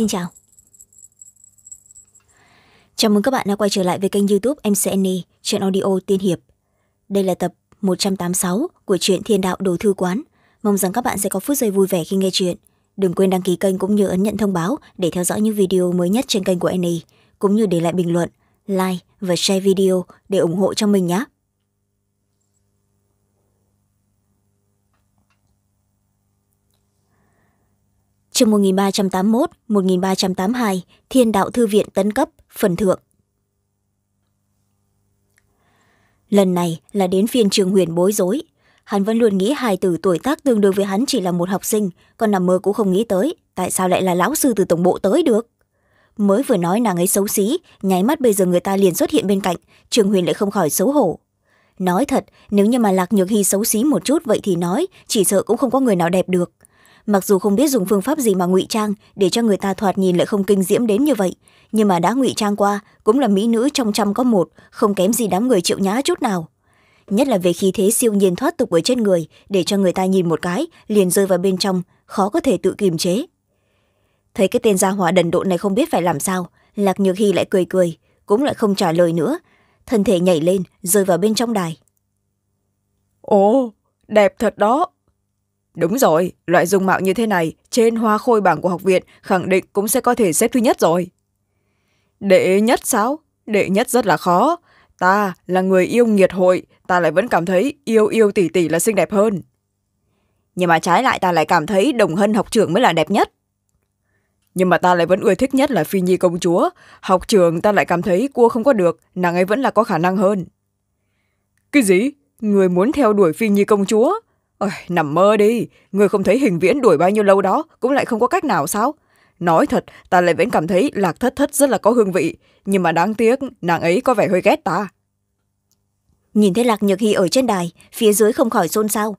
Xin chào Chào mừng các bạn đã quay trở lại với kênh youtube N MCN Chuyện Audio Tiên Hiệp Đây là tập 186 của truyện Thiên Đạo Đồ Thư Quán Mong rằng các bạn sẽ có phút giây vui vẻ khi nghe chuyện Đừng quên đăng ký kênh cũng như ấn nhận thông báo để theo dõi những video mới nhất trên kênh của N Annie, cũng như để lại bình luận, like và share video để ủng hộ cho mình nhé. chương một nghìn ba trăm thiên đạo thư viện tấn cấp phần thượng lần này là đến phiên trường huyền bối rối hắn vẫn luôn nghĩ hài tử tuổi tác tương đương với hắn chỉ là một học sinh còn nằm mơ cũng không nghĩ tới tại sao lại là lão sư từ tổng bộ tới được mới vừa nói nàng ấy xấu xí nháy mắt bây giờ người ta liền xuất hiện bên cạnh trường huyền lại không khỏi xấu hổ nói thật nếu như mà lạc nhược hy xấu xí một chút vậy thì nói chỉ sợ cũng không có người nào đẹp được mặc dù không biết dùng phương pháp gì mà ngụy trang để cho người ta thoạt nhìn lại không kinh diễm đến như vậy nhưng mà đã ngụy trang qua cũng là mỹ nữ trong trăm có một không kém gì đám người triệu nhã chút nào nhất là về khí thế siêu nhiên thoát tục ở trên người để cho người ta nhìn một cái liền rơi vào bên trong khó có thể tự kiềm chế thấy cái tên gia hỏa đần độn này không biết phải làm sao lạc nhược hy lại cười cười cũng lại không trả lời nữa thân thể nhảy lên rơi vào bên trong đài ồ đẹp thật đó Đúng rồi, loại dung mạo như thế này, trên hoa khôi bảng của học viện khẳng định cũng sẽ có thể xếp thứ nhất rồi. Đệ nhất sao? Đệ nhất rất là khó. Ta là người yêu nghiệt hội, ta lại vẫn cảm thấy yêu yêu tỷ tỷ là xinh đẹp hơn. Nhưng mà trái lại ta lại cảm thấy đồng hân học trưởng mới là đẹp nhất. Nhưng mà ta lại vẫn ưa thích nhất là Phi Nhi công chúa. Học trường ta lại cảm thấy cua không có được, nàng ấy vẫn là có khả năng hơn. Cái gì? Người muốn theo đuổi Phi Nhi công chúa? Ôi, nằm mơ đi người không thấy hình viễn đuổi bao nhiêu lâu đó cũng lại không có cách nào sao nói thật ta lại vẫn cảm thấy lạc thất thất rất là có hương vị nhưng mà đáng tiếc nàng ấy có vẻ hơi ghét ta nhìn thấy lạc nhược hy ở trên đài phía dưới không khỏi xôn xao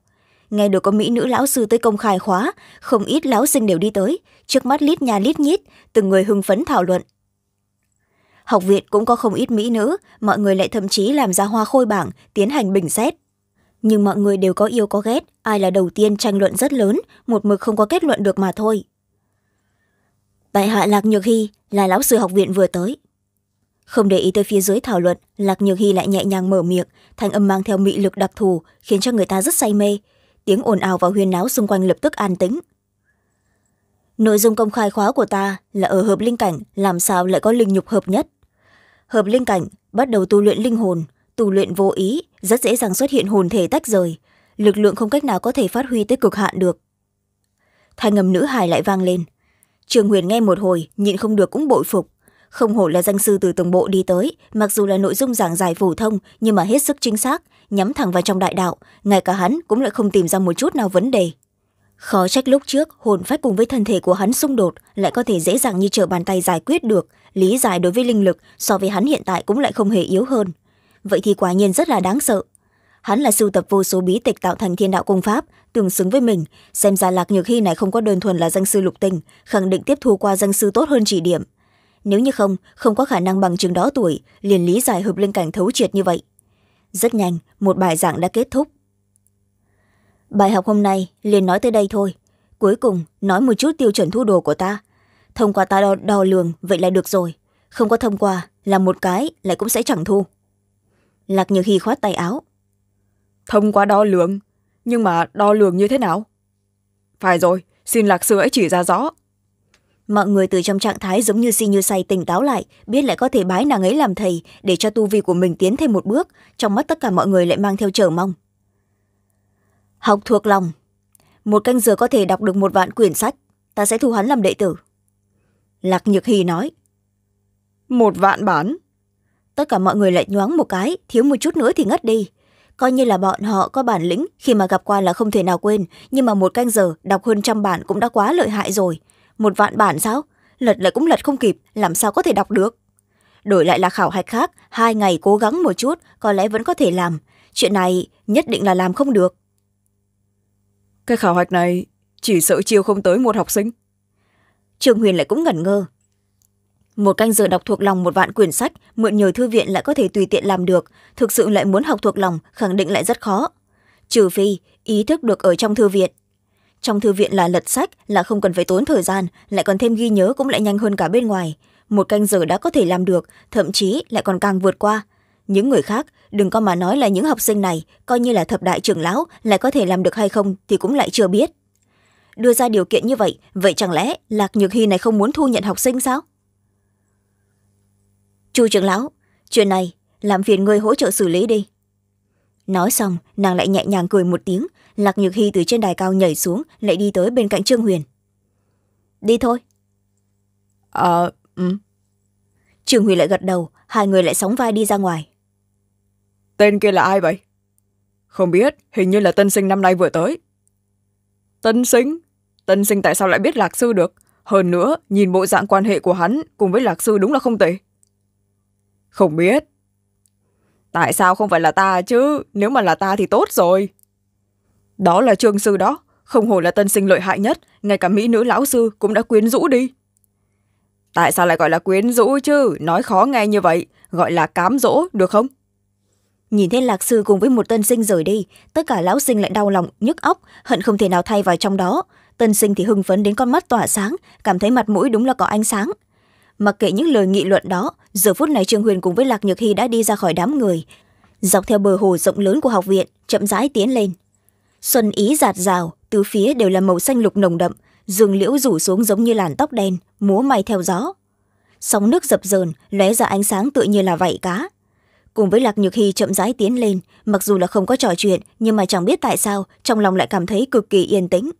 nghe được có mỹ nữ lão sư tới công khai khóa không ít lão sinh đều đi tới trước mắt lít nha lít nhít từng người hưng phấn thảo luận học viện cũng có không ít mỹ nữ mọi người lại thậm chí làm ra hoa khôi bảng tiến hành bình xét nhưng mọi người đều có yêu có ghét ai là đầu tiên tranh luận rất lớn một mực không có kết luận được mà thôi tại hạ lạc nhược hy là lão sư học viện vừa tới không để ý tới phía dưới thảo luận lạc nhược hy lại nhẹ nhàng mở miệng thanh âm mang theo mị lực đặc thù khiến cho người ta rất say mê tiếng ồn ào và huyên náo xung quanh lập tức an tĩnh nội dung công khai khóa của ta là ở hợp linh cảnh làm sao lại có linh nhục hợp nhất hợp linh cảnh bắt đầu tu luyện linh hồn tu luyện vô ý rất dễ dàng xuất hiện hồn thể tách rời lực lượng không cách nào có thể phát huy tới cực hạn được thanh âm nữ hài lại vang lên trường huyền nghe một hồi nhịn không được cũng bội phục không hổ là danh sư từ tổng bộ đi tới mặc dù là nội dung giảng giải phổ thông nhưng mà hết sức chính xác nhắm thẳng vào trong đại đạo ngay cả hắn cũng lại không tìm ra một chút nào vấn đề khó trách lúc trước hồn phách cùng với thân thể của hắn xung đột lại có thể dễ dàng như t bàn tay giải quyết được lý giải đối với linh lực so với hắn hiện tại cũng lại không hề yếu hơn vậy thì quả nhiên rất là đáng sợ hắn là sưu tập vô số bí tịch tạo thành thiên đạo công pháp tương xứng với mình xem ra lạc nhược hy này không có đơn thuần là danh sư lục tình khẳng định tiếp thu qua danh sư tốt hơn chỉ điểm nếu như không không có khả năng bằng chứng đó tuổi liền lý giải hợp linh cảnh thấu triệt như vậy rất nhanh một bài giảng đã kết thúc bài học hôm nay liền nói tới đây thôi cuối cùng nói một chút tiêu chuẩn thu đồ của ta thông qua ta đo, đo lường vậy là được rồi không có thông qua là một cái lại cũng sẽ chẳng thu lạc Nhược khi khoát tay áo thông qua đo lường nhưng mà đo lường như thế nào phải rồi xin lạc sư ấy chỉ ra rõ mọi người từ trong trạng thái giống như si như say tỉnh táo lại biết lại có thể bái nàng ấy làm thầy để cho tu vi của mình tiến thêm một bước trong mắt tất cả mọi người lại mang theo chờ mong học thuộc lòng một canh giờ có thể đọc được một vạn quyển sách ta sẽ thu hắn làm đệ tử lạc nhược hy nói một vạn bản tất cả mọi người lại nhoáng một cái thiếu một chút nữa thì ngất đi coi như là bọn họ có bản lĩnh khi mà gặp qua là không thể nào quên nhưng mà một canh giờ đọc hơn trăm bản cũng đã quá lợi hại rồi một vạn bản sao lật lại cũng lật không kịp làm sao có thể đọc được đổi lại là khảo hạch khác hai ngày cố gắng một chút có lẽ vẫn có thể làm chuyện này nhất định là làm không được cái khảo hạch này chỉ sợ chiêu không tới một học sinh trường huyền lại cũng ngẩn ngơ một canh giờ đọc thuộc lòng một vạn quyển sách mượn nhờ thư viện lại có thể tùy tiện làm được thực sự lại muốn học thuộc lòng khẳng định lại rất khó trừ phi ý thức được ở trong thư viện trong thư viện là lật sách là không cần phải tốn thời gian lại còn thêm ghi nhớ cũng lại nhanh hơn cả bên ngoài một canh giờ đã có thể làm được thậm chí lại còn càng vượt qua những người khác đừng có mà nói là những học sinh này coi như là thập đại trưởng lão lại có thể làm được hay không thì cũng lại chưa biết đưa ra điều kiện như vậy vậy chẳng lẽ lạc nhược hy này không muốn thu nhận học sinh sao chu trưởng lão chuyện này làm phiền người hỗ trợ xử lý đi nói xong nàng lại nhẹ nhàng cười một tiếng lạc nhược hy từ trên đài cao nhảy xuống lại đi tới bên cạnh trương huyền đi thôi ờ à, ừ trương huyền lại gật đầu hai người lại sóng vai đi ra ngoài tên kia là ai vậy không biết hình như là tân sinh năm nay vừa tới tân sinh tân sinh tại sao lại biết lạc sư được hơn nữa nhìn bộ dạng quan hệ của hắn cùng với lạc sư đúng là không tệ không biết. Tại sao không phải là ta chứ? Nếu mà là ta thì tốt rồi. Đó là trương sư đó. Không hồ là tân sinh lợi hại nhất. Ngay cả mỹ nữ lão sư cũng đã quyến rũ đi. Tại sao lại gọi là quyến rũ chứ? Nói khó nghe như vậy. Gọi là cám dỗ được không? nhìn thấy lạc sư cùng với một tân sinh rời đi tất cả lão sinh lại đau lòng nhức óc hận không thể nào thay vào trong đó tân sinh thì hưng phấn đến con mắt tỏa sáng cảm thấy mặt mũi đúng là có ánh sáng mặc kệ những lời nghị luận đó giờ phút này trương huyền cùng với lạc nhược hy đã đi ra khỏi đám người dọc theo bờ hồ rộng lớn của học viện chậm rãi tiến lên xuân ý giạt rào từ phía đều là màu xanh lục nồng đậm rừng liễu rủ xuống giống như làn tóc đen múa may theo gió sóng nước dập dờn lóe ra ánh sáng tựa như là vảy cá cùng với lạc nhược hy chậm rãi tiến lên mặc dù là không có trò chuyện nhưng mà chẳng biết tại sao trong lòng lại cảm thấy cực kỳ yên tĩnh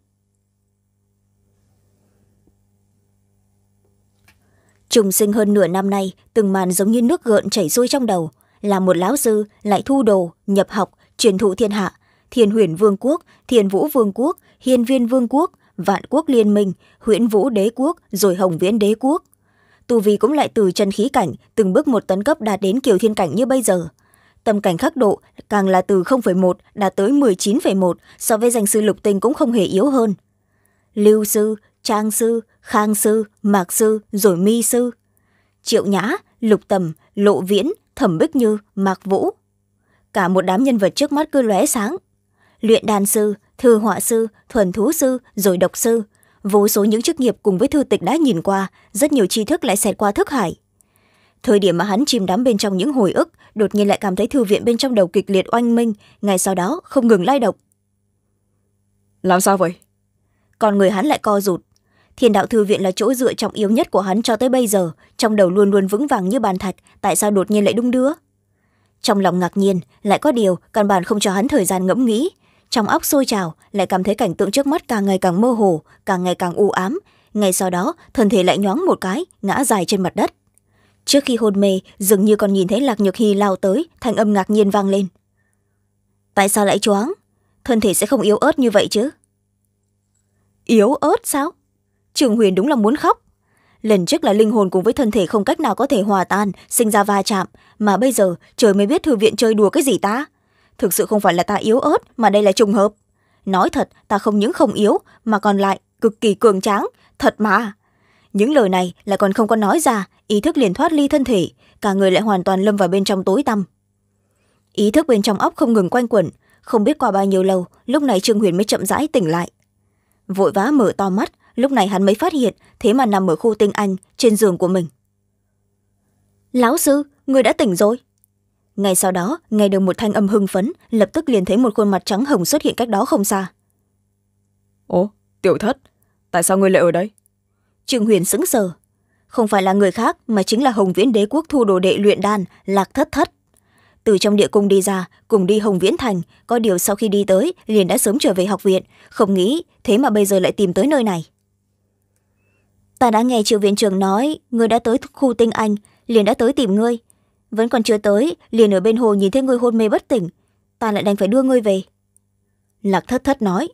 trùng sinh hơn nửa năm nay từng màn giống như nước gợn chảy xuôi trong đầu là một lão sư lại thu đồ nhập học truyền thụ thiên hạ thiên huyền vương quốc thiên vũ vương quốc hiên viên vương quốc vạn quốc liên minh huyễn vũ đế quốc rồi hồng viễn đế quốc tu vì cũng lại từ chân khí cảnh từng bước một tấn cấp đạt đến kiều thiên cảnh như bây giờ tâm cảnh khắc độ càng là từ một đạt tới một mươi chín một so với danh sư lục tinh cũng không hề yếu hơn lưu sư trang sư khang sư mạc sư rồi mi sư triệu nhã lục tầm lộ viễn thẩm bích như mạc vũ cả một đám nhân vật trước mắt cứ lóe sáng luyện đàn sư thư họa sư thuần thú sư rồi độc sư vô số những chức nghiệp cùng với thư tịch đã nhìn qua rất nhiều tri thức lại xẹt qua thức hải thời điểm mà hắn chìm đắm bên trong những hồi ức đột nhiên lại cảm thấy thư viện bên trong đầu kịch liệt oanh minh ngay sau đó không ngừng lay động làm sao vậy còn người hắn lại co rụt thiên đạo thư viện là chỗ dựa trọng yếu nhất của hắn cho tới bây giờ trong đầu luôn luôn vững vàng như bàn thạch tại sao đột nhiên lại đung đưa trong lòng ngạc nhiên lại có điều căn bản không cho hắn thời gian ngẫm nghĩ trong óc sôi trào lại cảm thấy cảnh tượng trước mắt càng ngày càng mơ hồ càng ngày càng u ám ngay sau đó thân thể lại nhoáng một cái ngã dài trên mặt đất trước khi hôn mê dường như còn nhìn thấy lạc nhược hy lao tới thanh âm ngạc nhiên vang lên tại sao lại choáng thân thể sẽ không yếu ớt như vậy chứ yếu ớt sao trường huyền đúng là muốn khóc lần trước là linh hồn cùng với thân thể không cách nào có thể hòa tan sinh ra va chạm mà bây giờ trời mới biết thư viện chơi đùa cái gì ta thực sự không phải là ta yếu ớt mà đây là trùng hợp nói thật ta không những không yếu mà còn lại cực kỳ cường tráng thật mà những lời này lại còn không có nói ra ý thức liền thoát ly thân thể cả người lại hoàn toàn lâm vào bên trong tối tăm ý thức bên trong óc không ngừng quanh quẩn không biết qua bao nhiêu lâu lúc này trương huyền mới chậm rãi tỉnh lại vội vã mở to mắt lúc này hắn mới phát hiện thế mà nằm ở khu tinh anh trên giường của mình lão sư người đã tỉnh rồi ngay sau đó nghe được một thanh âm hưng phấn lập tức liền thấy một khuôn mặt trắng hồng xuất hiện cách đó không xa ồ tiểu thất tại sao ngươi lại ở đây trương huyền sững sờ không phải là người khác mà chính là hồng viễn đế quốc thu đồ đệ luyện đan lạc thất thất từ trong địa cung đi ra cùng đi hồng viễn thành có điều sau khi đi tới liền đã sớm trở về học viện không nghĩ thế mà bây giờ lại tìm tới nơi này ta đã nghe triệu viện trưởng nói ngươi đã tới khu tinh anh liền đã tới tìm ngươi vẫn còn chưa tới liền ở bên hồ nhìn thấy ngươi hôn mê bất tỉnh ta lại đành phải đưa ngươi về lạc thất thất nói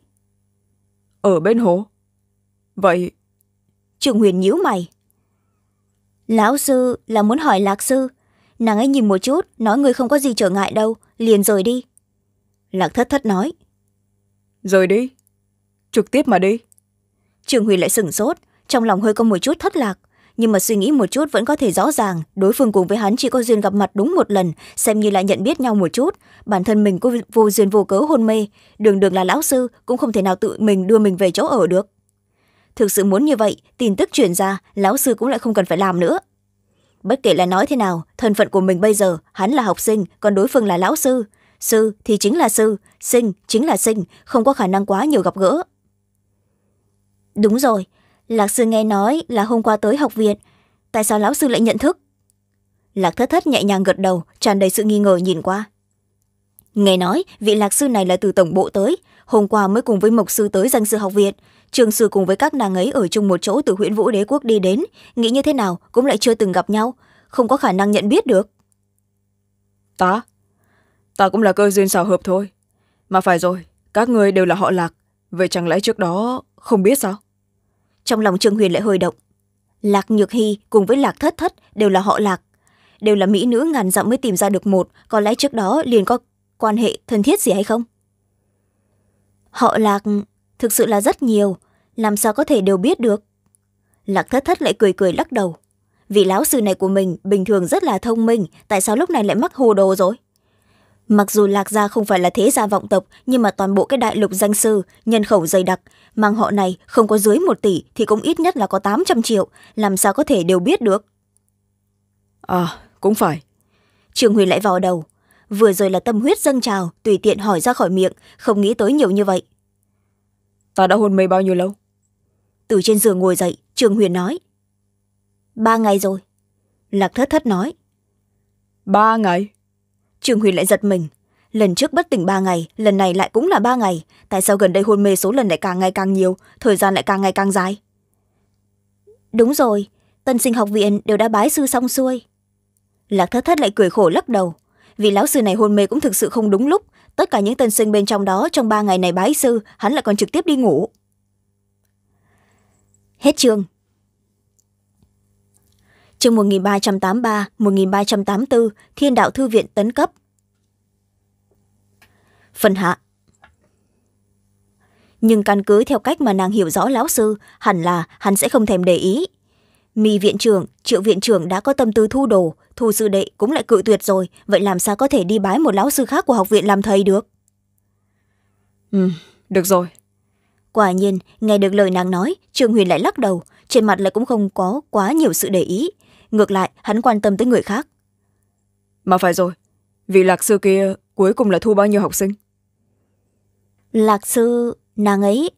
ở bên hồ vậy trường huyền nhíu mày lão sư là muốn hỏi lạc sư nàng ấy nhìn một chút nói ngươi không có gì trở ngại đâu liền rời đi lạc thất thất nói rời đi trực tiếp mà đi trường huyền lại sửng sốt trong lòng hơi có một chút thất lạc nhưng mà suy nghĩ một chút vẫn có thể rõ ràng đối phương cùng với hắn chỉ có duyên gặp mặt đúng một lần xem như lại nhận biết nhau một chút bản thân mình cũng vô duyên vô cớ hôn mê đường đường là lão sư cũng không thể nào tự mình đưa mình về chỗ ở được thực sự muốn như vậy tin tức chuyển ra lão sư cũng lại không cần phải làm nữa bất kể là nói thế nào thân phận của mình bây giờ hắn là học sinh còn đối phương là lão sư sư thì chính là sư sinh chính là sinh không có khả năng quá nhiều gặp gỡ đúng rồi lạc sư nghe nói là hôm qua tới học viện tại sao lão sư lại nhận thức lạc thất thất nhẹ nhàng gật đầu tràn đầy sự nghi ngờ nhìn qua nghe nói vị lạc sư này là từ tổng bộ tới hôm qua mới cùng với mộc sư tới danh sư học viện trường sư cùng với các nàng ấy ở chung một chỗ từ huyện vũ đế quốc đi đến nghĩ như thế nào cũng lại chưa từng gặp nhau không có khả năng nhận biết được ta ta cũng là cơ duyên xào hợp thôi mà phải rồi các người đều là họ lạc vậy chẳng lẽ trước đó không biết sao trong lòng trương huyền lại hơi động lạc nhược hy cùng với lạc thất thất đều là họ lạc đều là mỹ nữ ngàn dặm mới tìm ra được một có lẽ trước đó liền có quan hệ thân thiết gì hay không họ lạc thực sự là rất nhiều làm sao có thể đều biết được lạc thất thất lại cười cười lắc đầu vị lão sư này của mình bình thường rất là thông minh tại sao lúc này lại mắc hồ đồ rồi mặc dù lạc gia không phải là thế gia vọng tộc nhưng mà toàn bộ cái đại lục danh sư nhân khẩu dày đặc mang họ này không có dưới một tỷ thì cũng ít nhất là có tám trăm triệu làm sao có thể đều biết được à cũng phải trương huy lại vào đầu vừa rồi là tâm huyết dâng trào tùy tiện hỏi ra khỏi miệng không nghĩ tới nhiều như vậy ta đã hôn mê bao nhiêu lâu từ trên giường ngồi dậy trương huyền nói ba ngày rồi lạc thất thất nói ba ngày trương huyền lại giật mình lần trước bất tỉnh ba ngày lần này lại cũng là ba ngày tại sao gần đây hôn mê số lần lại càng ngày càng nhiều thời gian lại càng ngày càng dài đúng rồi tân sinh học viện đều đã bái sư xong xuôi lạc thất thất lại cười khổ lắc đầu vì lão sư này hôn mê cũng thực sự không đúng lúc tất cả những tân sinh bên trong đó trong ba ngày này bái sư hắn lại còn trực tiếp đi ngủ hết chương chương một nghìn ba trăm tám mươi ba một nghìn ba trăm tám mươi bốn thiên đạo thư viện tấn cấp phần hạ nhưng căn cứ theo cách mà nàng hiểu rõ lão sư hẳn là hắn sẽ không thèm để ý mi viện trưởng triệu viện trưởng đã có tâm tư thu đồ thu sư đệ cũng lại cự tuyệt rồi vậy làm sao có thể đi bái một lão sư khác của học viện làm thầy được ừ được rồi quả nhiên nghe được lời nàng nói trương huyền lại lắc đầu trên mặt lại cũng không có quá nhiều sự để ý ngược lại hắn quan tâm tới người khác mà phải rồi vị lạc sư kia cuối cùng là thu bao nhiêu học sinh lạc sư nàng ấy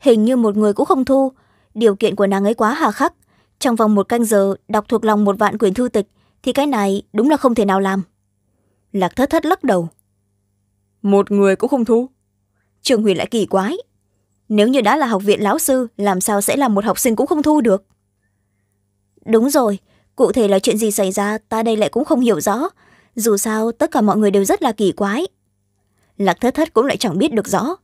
hình như một người cũng không thu điều kiện của nàng ấy quá hà khắc trong vòng một canh giờ đọc thuộc lòng một vạn quyển thư tịch thì cái này đúng là không thể nào làm lạc thất thất lắc đầu một người cũng không thu trường huyền lại kỳ quái nếu như đã là học viện lão sư làm sao sẽ là một học sinh cũng không thu được đúng rồi cụ thể là chuyện gì xảy ra ta đây lại cũng không hiểu rõ dù sao tất cả mọi người đều rất là kỳ quái lạc thất thất cũng lại chẳng biết được rõ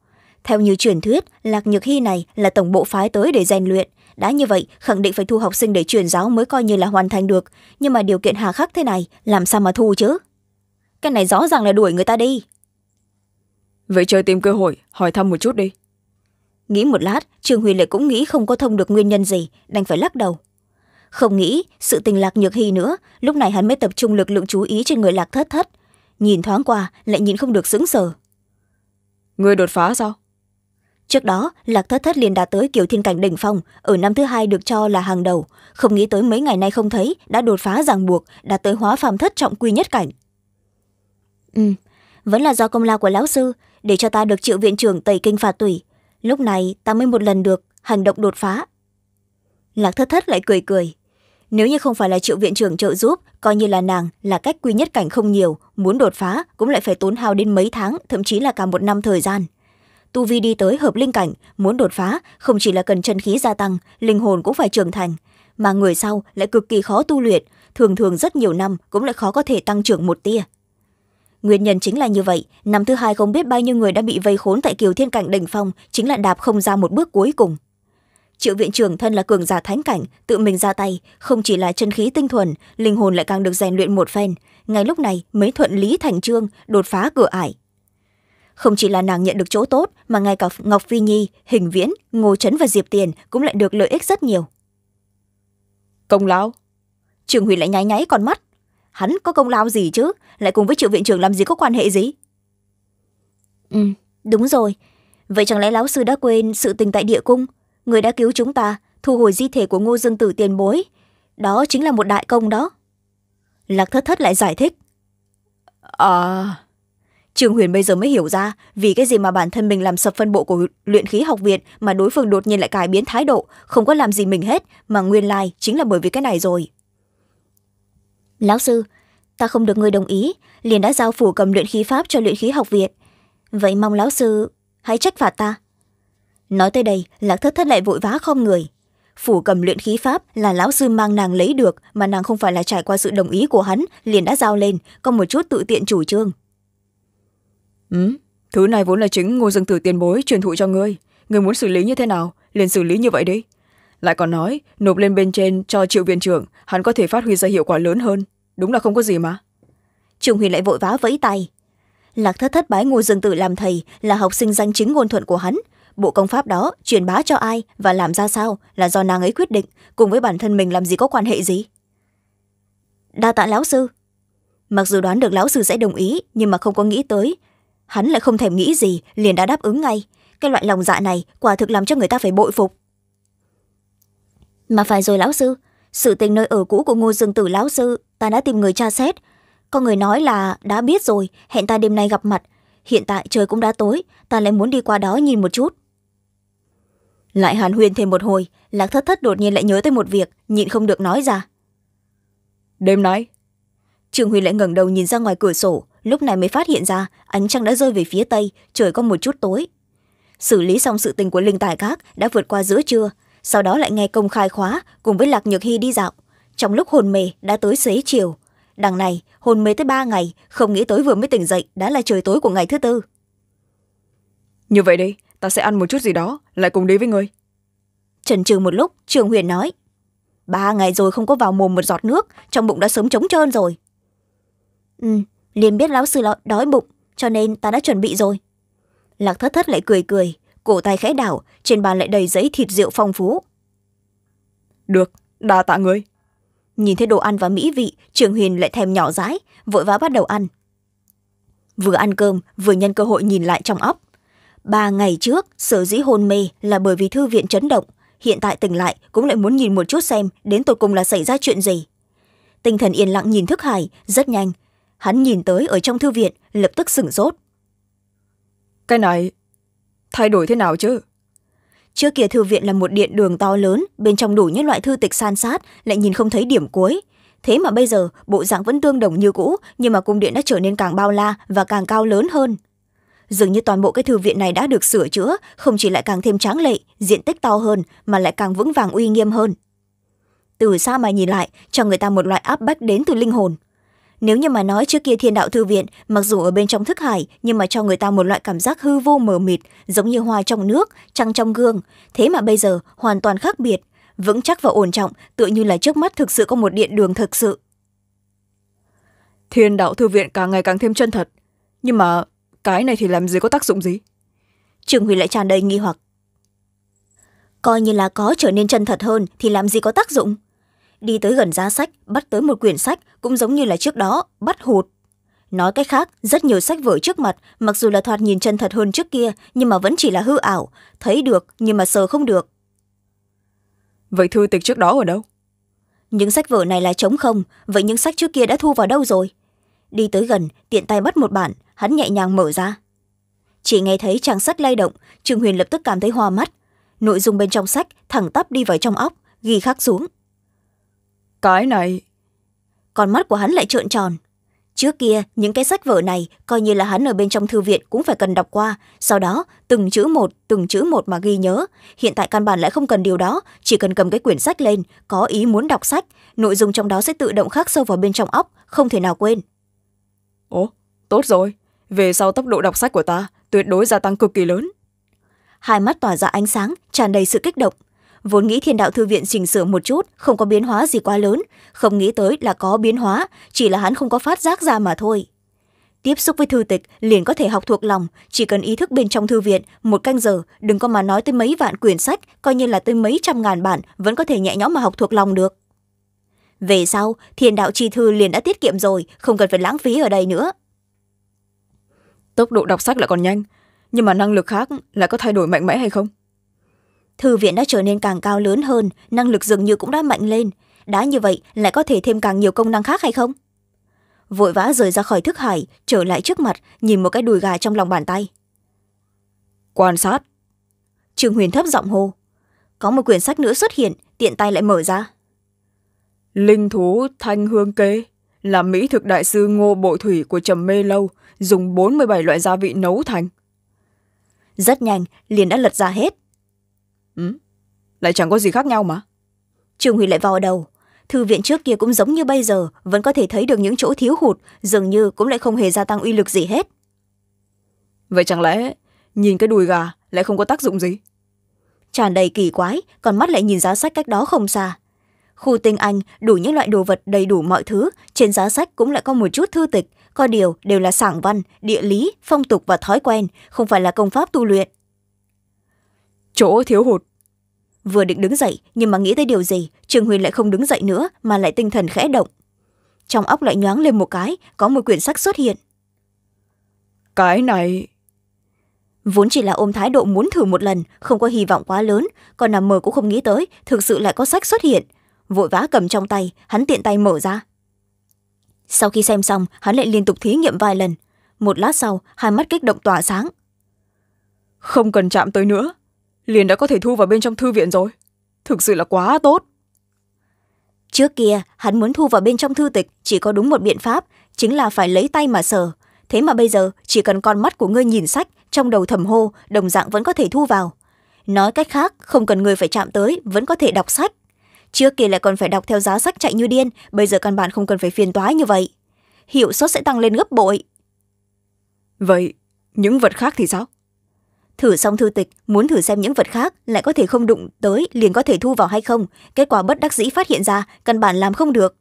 theo như truyền thuyết lạc nhược hy này là tổng bộ phái tới để rèn luyện đã như vậy khẳng định phải thu học sinh để truyền giáo mới coi như là hoàn thành được nhưng mà điều kiện hà khắc thế này làm sao mà thu chứ cái này rõ ràng là đuổi người ta đi vậy chơi tìm cơ hội hỏi thăm một chút đi nghĩ một lát trương huy lại cũng nghĩ không có thông được nguyên nhân gì đành phải lắc đầu không nghĩ sự tình lạc nhược hy nữa lúc này hắn mới tập trung lực lượng chú ý trên người lạc thất thất nhìn thoáng qua lại nhìn không được sững sờ người đột phá sao trước đó lạc thất thất liền đạt tới kiểu thiên cảnh đỉnh phong ở năm thứ hai được cho là hàng đầu không nghĩ tới mấy ngày nay không thấy đã đột phá ràng buộc đạt tới hóa phàm thất trọng quy nhất cảnh ừ vẫn là do công lao của lão sư để cho ta được triệu viện trưởng tẩy kinh phạt tủy lúc này ta mới một lần được hành động đột phá lạc thất thất lại cười cười nếu như không phải là triệu viện trưởng trợ giúp coi như là nàng là cách quy nhất cảnh không nhiều muốn đột phá cũng lại phải tốn hao đến mấy tháng thậm chí là cả một năm thời gian tu vi đi tới hợp linh cảnh muốn đột phá không chỉ là cần chân khí gia tăng linh hồn cũng phải trưởng thành mà người sau lại cực kỳ khó tu luyện thường thường rất nhiều năm cũng lại khó có thể tăng trưởng một tia nguyên nhân chính là như vậy năm thứ hai không biết bao nhiêu người đã bị vây khốn tại kiều thiên cảnh đ phong chính là đạp không ra một bước cuối cùng triệu viện trưởng thân là cường giả thánh cảnh tự mình ra tay không chỉ là chân khí tinh thuần linh hồn lại càng được rèn luyện một phen ngay lúc này mới thuận lý thành trương đột phá cửa ải không chỉ là nàng nhận được chỗ tốt mà ngay cả ngọc phi nhi hình viễn ngô trấn và diệp tiền cũng lại được lợi ích rất nhiều công lao trường huy lại nháy nháy con mắt hắn có công lao gì chứ lại cùng với triệu viện trưởng làm gì có quan hệ gì ừ đúng rồi vậy chẳng lẽ lão sư đã quên sự tình tại địa cung người đã cứu chúng ta thu hồi di thể của ngô dương tử tiền bối đó chính là một đại công đó lạc thất thất lại giải thích à trương huyền bây giờ mới hiểu ra vì cái gì mà bản thân mình làm sập phân bộ của luyện khí học viện mà đối phương đột nhiên lại cải biến thái độ không có làm gì mình hết mà nguyên lai chính là bởi vì cái này rồi lão sư ta không được người đồng ý liền đã giao phủ cầm luyện khí pháp cho luyện khí học viện vậy mong lão sư hãy trách phạt ta nói tới đây lạc thất thất lại vội vã khom người phủ cầm luyện khí pháp là lão sư mang nàng lấy được mà nàng không phải là trải qua sự đồng ý của hắn liền đã giao lên có một chút tự tiện chủ trương ừ thứ này vốn là chính ngô dương tử tiền bối truyền thụ cho ngươi ngươi muốn xử lý như thế nào liền xử lý như vậy đi lại còn nói nộp lên bên trên cho triệu viên trưởng hắn có thể phát huy ra hiệu quả lớn hơn đúng là không có gì mà trung huyền lại vội vã vẫy tay lạc thất thất bái ngô dương tử làm thầy là học sinh danh chính ngôn thuận của hắn bộ công pháp đó truyền bá cho ai và làm ra sao là do nàng ấy quyết định cùng với bản thân mình làm gì có quan hệ gì đa tạ lão sư mặc dù đoán được lão sư sẽ đồng ý nhưng mà không có nghĩ tới hắn lại không thèm nghĩ gì liền đã đáp ứng ngay cái loại lòng dạ này quả thực làm cho người ta phải bội phục mà phải rồi lão sư sự tình nơi ở cũ của ngô dương tử lão sư ta đã tìm người tra xét có người nói là đã biết rồi hẹn ta đêm nay gặp mặt hiện tại trời cũng đã tối ta lại muốn đi qua đó nhìn một chút lại hàn huyên thêm một hồi lạc thất thất đột nhiên lại nhớ tới một việc nhịn không được nói ra đêm nay trương huy lại ngẩng đầu nhìn ra ngoài cửa sổ lúc này mới phát hiện ra ánh trăng đã rơi về phía tây trời có một chút tối xử lý xong sự tình của linh tài các đã vượt qua giữa trưa sau đó lại nghe công khai khóa cùng với lạc nhược hy đi dạo trong lúc hồn mề đã tới xế chiều đằng này hồn mê tới ba ngày không nghĩ tới vừa mới tỉnh dậy đã là trời tối của ngày thứ tư như vậy đi ta sẽ ăn một chút gì đó lại cùng đi với người trần trừ một lúc trường huyền nói ba ngày rồi không có vào mồm một giọt nước trong bụng đã sớm trống trơn rồi ừ liền biết lão sư đói bụng cho nên ta đã chuẩn bị rồi lạc thất thất lại cười cười cổ tay khẽ đảo trên bàn lại đầy giấy thịt rượu phong phú được đa tạ người nhìn thấy đồ ăn và mỹ vị trường huyền lại thèm nhỏ rãi vội vã bắt đầu ăn vừa ăn cơm vừa nhân cơ hội nhìn lại trong óc ba ngày trước sở dĩ hôn mê là bởi vì thư viện chấn động hiện tại tỉnh lại cũng lại muốn nhìn một chút xem đến tột cùng là xảy ra chuyện gì tinh thần yên lặng nhìn thức hải rất nhanh hắn nhìn tới ở trong thư viện lập tức sửng sốt cái này thay đổi thế nào chứ trước kia thư viện là một điện đường to lớn bên trong đủ những loại thư tịch san sát lại nhìn không thấy điểm cuối thế mà bây giờ bộ dạng vẫn tương đồng như cũ nhưng mà cung điện đã trở nên càng bao la và càng cao lớn hơn dường như toàn bộ cái thư viện này đã được sửa chữa không chỉ lại càng thêm tráng lệ diện tích to hơn mà lại càng vững vàng uy nghiêm hơn từ xa mà nhìn lại cho người ta một loại áp bách đến từ linh hồn nếu như mà nói trước kia thiên đạo thư viện mặc dù ở bên trong thức hải nhưng mà cho người ta một loại cảm giác hư vô mờ mịt giống như hoa trong nước trăng trong gương thế mà bây giờ hoàn toàn khác biệt vững chắc và ổn trọng tựa như là trước mắt thực sự có một điện đường thực sự thiên đạo thư viện càng ngày càng thêm chân thật nhưng mà cái này thì làm gì có tác dụng gì trường huy lại tràn đầy nghi hoặc coi như là có trở nên chân thật hơn thì làm gì có tác dụng đi tới gần giá sách bắt tới một quyển sách cũng giống như là trước đó bắt hụt nói cách khác rất nhiều sách vở trước mặt mặc dù là thoạt nhìn chân thật hơn trước kia nhưng mà vẫn chỉ là hư ảo thấy được nhưng mà sờ không được vậy thư tịch trước đó ở đâu những sách vở này là trống không vậy những sách trước kia đã thu vào đâu rồi đi tới gần tiện tay bắt một bản hắn nhẹ nhàng mở ra chỉ nghe thấy trang sách lay động trương huyền lập tức cảm thấy hoa mắt nội dung bên trong sách thẳng tắp đi vào trong óc ghi khắc xuống cái này còn mắt của hắn lại trợn tròn trước kia những cái sách vở này coi như là hắn ở bên trong thư viện cũng phải cần đọc qua sau đó từng chữ một từng chữ một mà ghi nhớ hiện tại căn bản lại không cần điều đó chỉ cần cầm cái quyển sách lên có ý muốn đọc sách nội dung trong đó sẽ tự động khắc sâu vào bên trong óc không thể nào quên ồ tốt rồi về sau tốc độ đọc sách của ta tuyệt đối gia tăng cực kỳ lớn hai mắt tỏa ra ánh sáng tràn đầy sự kích động vốn nghĩ thiên đạo thư viện chỉnh sửa một chút không có biến hóa gì quá lớn không nghĩ tới là có biến hóa chỉ là hắn không có phát giác ra mà thôi tiếp xúc với thư tịch liền có thể học thuộc lòng chỉ cần ý thức bên trong thư viện một canh giờ đừng có mà nói tới mấy vạn quyển sách coi như là tới mấy trăm ngàn bản vẫn có thể nhẹ nhõm mà học thuộc lòng được về sau thiên đạo chi thư liền đã tiết kiệm rồi không cần phải lãng phí ở đây nữa tốc độ đọc sách lại còn nhanh nhưng mà năng lực khác lại có thay đổi mạnh mẽ hay không thư viện đã trở nên càng cao lớn hơn năng lực dường như cũng đã mạnh lên đã như vậy lại có thể thêm càng nhiều công năng khác hay không vội vã rời ra khỏi thức hải trở lại trước mặt nhìn một cái đùi gà trong lòng bàn tay quan sát trương huyền thấp giọng hô có một quyển sách nữa xuất hiện tiện tay lại mở ra linh thú thanh hương kế là mỹ thực đại sư ngô bội thủy của trầm mê lâu dùng bốn mươi bảy loại gia vị nấu thành rất nhanh liền đã lật ra hết ừ, lại chẳng có gì khác nhau mà trương huy lại vào đầu thư viện trước kia cũng giống như bây giờ vẫn có thể thấy được những chỗ thiếu hụt dường như cũng lại không hề gia tăng uy lực gì hết vậy chẳng lẽ nhìn cái đùi gà lại không có tác dụng gì tràn đầy kỳ quái còn mắt lại nhìn giá sách cách đó không xa khu tinh anh đủ những loại đồ vật đầy đủ mọi thứ trên giá sách cũng lại có một chút thư tịch có điều đều là sảng văn địa lý phong tục và thói quen không phải là công pháp tu luyện chỗ thiếu hụt vừa định đứng dậy nhưng mà nghĩ tới điều gì trường huyền lại không đứng dậy nữa mà lại tinh thần khẽ động trong óc lại nhoáng lên một cái có một quyển sách xuất hiện cái này vốn chỉ là ôm thái độ muốn thử một lần không có hy vọng quá lớn còn nằm mờ cũng không nghĩ tới thực sự lại có sách xuất hiện vội vã cầm trong tay hắn tiện tay mở ra sau khi xem xong hắn lại liên tục thí nghiệm vài lần một lát sau hai mắt kích động tỏa sáng không cần chạm tới nữa liền đã có thể thu vào bên trong thư viện rồi thực sự là quá tốt trước kia hắn muốn thu vào bên trong thư tịch chỉ có đúng một biện pháp chính là phải lấy tay mà sờ thế mà bây giờ chỉ cần con mắt của ngươi nhìn sách trong đầu thầm hô đồng dạng vẫn có thể thu vào nói cách khác không cần người phải chạm tới vẫn có thể đọc sách trước kia lại còn phải đọc theo giá sách chạy như điên bây giờ căn bản không cần phải phiền toái như vậy hiệu suất sẽ tăng lên gấp bội vậy những vật khác thì sao thử xong thư tịch muốn thử xem những vật khác lại có thể không đụng tới liền có thể thu vào hay không kết quả bất đắc dĩ phát hiện ra căn bản làm không được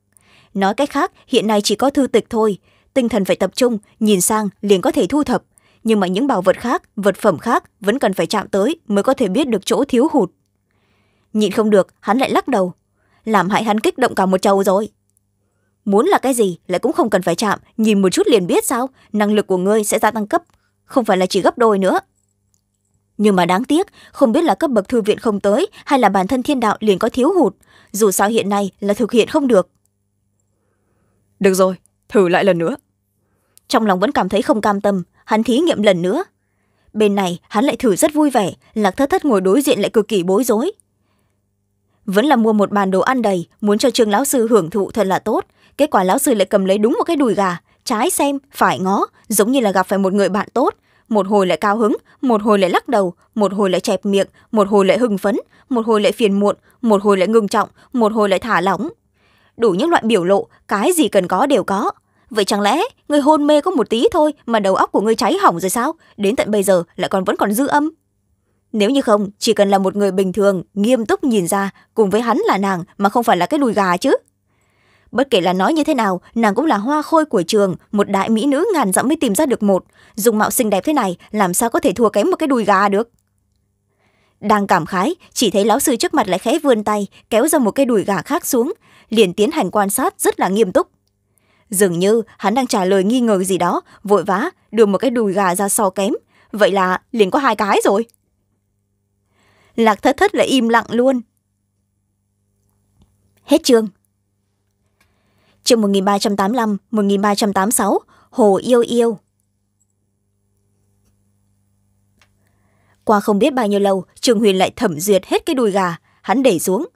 nói cách khác hiện nay chỉ có thư tịch thôi tinh thần phải tập trung nhìn sang liền có thể thu thập nhưng mà những bảo vật khác vật phẩm khác vẫn cần phải chạm tới mới có thể biết được chỗ thiếu hụt nhịn không được hắn lại lắc đầu làm hại hắn kích động cả một châu rồi muốn là cái gì lại cũng không cần phải chạm nhìn một chút liền biết sao năng lực của ngươi sẽ gia tăng cấp không phải là chỉ gấp đôi nữa nhưng mà đáng tiếc không biết là cấp bậc thư viện không tới hay là bản thân thiên đạo liền có thiếu hụt dù sao hiện nay là thực hiện không được được rồi thử lại lần nữa trong lòng vẫn cảm thấy không cam tâm hắn thí nghiệm lần nữa bên này hắn lại thử rất vui vẻ lạc thất thất ngồi đối diện lại cực kỳ bối rối vẫn là mua một bàn đồ ăn đầy muốn cho trương lão sư hưởng thụ thật là tốt kết quả lão sư lại cầm lấy đúng một cái đùi gà trái xem phải ngó giống như là gặp phải một người bạn tốt một hồi lại cao hứng một hồi lại lắc đầu một hồi lại chẹp miệng một hồi lại hưng phấn một hồi lại phiền muộn một hồi lại ngưng trọng một hồi lại thả lỏng đủ những loại biểu lộ cái gì cần có đều có vậy chẳng lẽ người hôn mê có một tí thôi mà đầu óc của người cháy hỏng rồi sao đến tận bây giờ lại còn vẫn còn dư âm nếu như không chỉ cần là một người bình thường nghiêm túc nhìn ra cùng với hắn là nàng mà không phải là cái đùi gà chứ bất kể là nói như thế nào nàng cũng là hoa khôi của trường một đại mỹ nữ ngàn dặm mới tìm ra được một dùng mạo xinh đẹp thế này làm sao có thể thua kém một cái đùi gà được đang cảm khái chỉ thấy lão sư trước mặt lại khẽ vươn tay kéo ra một cái đùi gà khác xuống liền tiến hành quan sát rất là nghiêm túc dường như hắn đang trả lời nghi ngờ gì đó vội vã đưa một cái đùi gà ra so kém vậy là liền có hai cái rồi lạc thất thất là im lặng luôn hết chương chương một nghìn ba trăm tám mươi năm một nghìn ba trăm tám mươi sáu hồ yêu yêu qua không biết bao nhiêu lâu trường huyền lại thẩm duyệt hết cái đùi gà hắn để xuống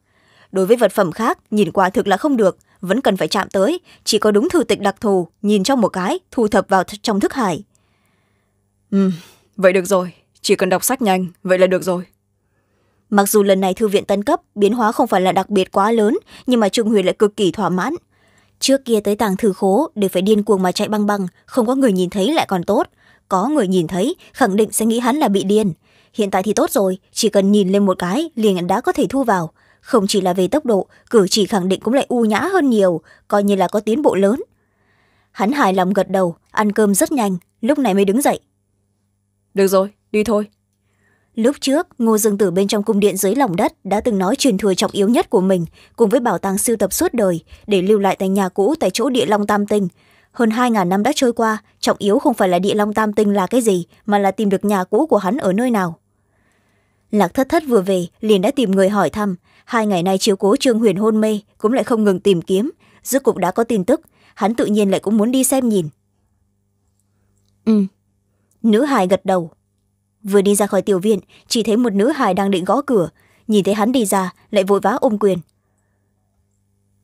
đối với vật phẩm khác nhìn qua thực là không được vẫn cần phải chạm tới chỉ có đúng thư tịch đặc thù nhìn trong một cái thu thập vào trong thức hải ừ vậy được rồi chỉ cần đọc sách nhanh vậy là được rồi mặc dù lần này thư viện tân cấp biến hóa không phải là đặc biệt quá lớn nhưng mà trương huyền lại cực kỳ thỏa mãn trước kia tới tàng thư khố để phải điên cuồng mà chạy băng băng không có người nhìn thấy lại còn tốt có người nhìn thấy khẳng định sẽ nghĩ hắn là bị điên hiện tại thì tốt rồi chỉ cần nhìn lên một cái liền đã có thể thu vào không chỉ là về tốc độ cử chỉ khẳng định cũng lại u nhã hơn nhiều coi như là có tiến bộ lớn hắn hài lòng gật đầu ăn cơm rất nhanh lúc này mới đứng dậy được rồi đi thôi lúc trước ngô dương tử bên trong cung điện dưới lòng đất đã từng nói truyền thừa trọng yếu nhất của mình cùng với bảo tàng siêu tập suốt đời để lưu lại tại nhà cũ tại chỗ địa long tam tinh hơn hai ngàn năm đã trôi qua trọng yếu không phải là địa long tam tinh là cái gì mà là tìm được nhà cũ của hắn ở nơi nào lạc thất thất vừa về liền đã tìm người hỏi thăm hai ngày nay chiếu cố trương huyền hôn mê cũng lại không ngừng tìm kiếm giữa cục đã có tin tức hắn tự nhiên lại cũng muốn đi xem nhìn ừ nữ hài gật đầu vừa đi ra khỏi tiểu viện chỉ thấy một nữ hài đang định gõ cửa nhìn thấy hắn đi ra lại vội vã ôm quyền